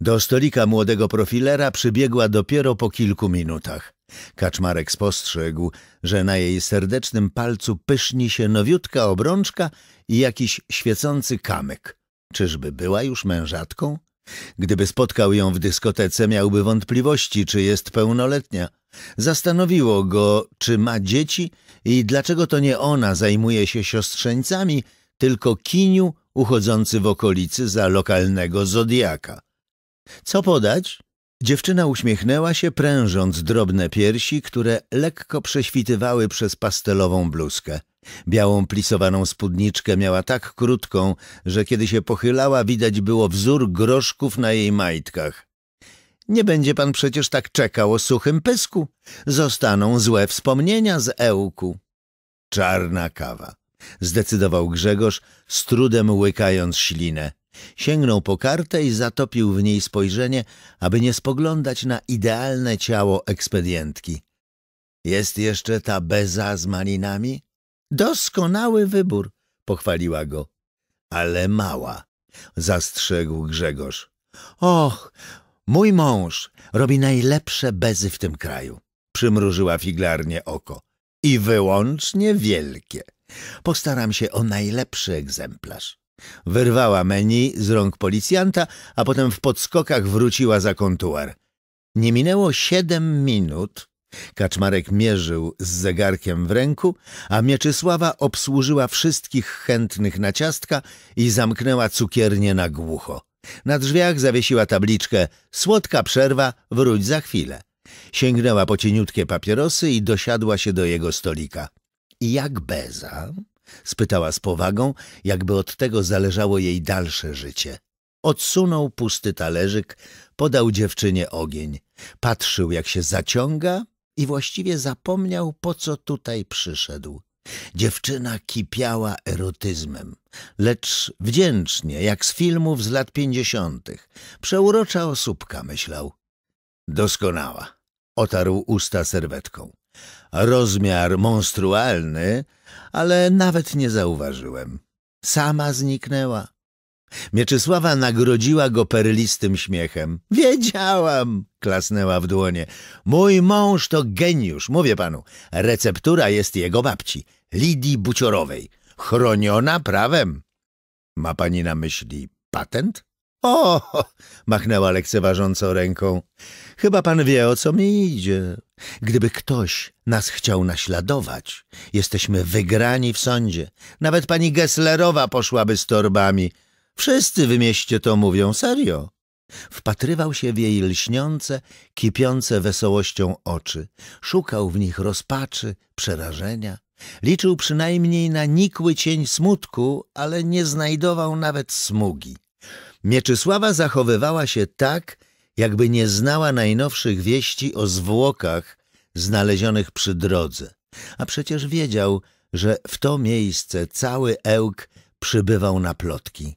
Do stolika młodego profilera przybiegła dopiero po kilku minutach. Kaczmarek spostrzegł, że na jej serdecznym palcu pyszni się nowiutka obrączka i jakiś świecący kamyk. Czyżby była już mężatką? Gdyby spotkał ją w dyskotece, miałby wątpliwości, czy jest pełnoletnia. Zastanowiło go, czy ma dzieci i dlaczego to nie ona zajmuje się siostrzeńcami, tylko kiniu uchodzący w okolicy za lokalnego zodiaka. Co podać? Dziewczyna uśmiechnęła się, prężąc drobne piersi, które lekko prześwitywały przez pastelową bluzkę. Białą plisowaną spódniczkę miała tak krótką, że kiedy się pochylała, widać było wzór groszków na jej majtkach. Nie będzie pan przecież tak czekał o suchym pysku. Zostaną złe wspomnienia z Ełku. Czarna kawa. Zdecydował Grzegorz, z trudem łykając ślinę. Sięgnął po kartę i zatopił w niej spojrzenie, aby nie spoglądać na idealne ciało ekspedientki. Jest jeszcze ta beza z malinami? Doskonały wybór, pochwaliła go. Ale mała, zastrzegł Grzegorz. Och, mój mąż robi najlepsze bezy w tym kraju, przymrużyła figlarnie oko. I wyłącznie wielkie. Postaram się o najlepszy egzemplarz. Wyrwała menu z rąk policjanta, a potem w podskokach wróciła za kontuar. Nie minęło siedem minut, Kaczmarek mierzył z zegarkiem w ręku, a Mieczysława obsłużyła wszystkich chętnych na ciastka i zamknęła cukiernię na głucho. Na drzwiach zawiesiła tabliczkę Słodka przerwa, wróć za chwilę. Sięgnęła po cieniutkie papierosy i dosiadła się do jego stolika. I jak Beza? spytała z powagą, jakby od tego zależało jej dalsze życie. Odsunął pusty talerzyk, podał dziewczynie ogień. Patrzył, jak się zaciąga, i właściwie zapomniał, po co tutaj przyszedł. Dziewczyna kipiała erotyzmem, lecz wdzięcznie, jak z filmów z lat pięćdziesiątych. Przeurocza osóbka, myślał. Doskonała. Otarł usta serwetką. Rozmiar monstrualny, ale nawet nie zauważyłem. Sama zniknęła. Mieczysława nagrodziła go perlistym śmiechem. Wiedziałam, klasnęła w dłonie. Mój mąż to geniusz, mówię panu. Receptura jest jego babci, Lidii Buciorowej, chroniona prawem. Ma pani na myśli patent? O, *laughs* machnęła lekceważąco ręką. Chyba pan wie, o co mi idzie. Gdyby ktoś nas chciał naśladować, jesteśmy wygrani w sądzie. Nawet pani Gesslerowa poszłaby z torbami – Wszyscy w mieście to mówią, serio. Wpatrywał się w jej lśniące, kipiące wesołością oczy. Szukał w nich rozpaczy, przerażenia. Liczył przynajmniej na nikły cień smutku, ale nie znajdował nawet smugi. Mieczysława zachowywała się tak, jakby nie znała najnowszych wieści o zwłokach znalezionych przy drodze. A przecież wiedział, że w to miejsce cały Ełk przybywał na plotki.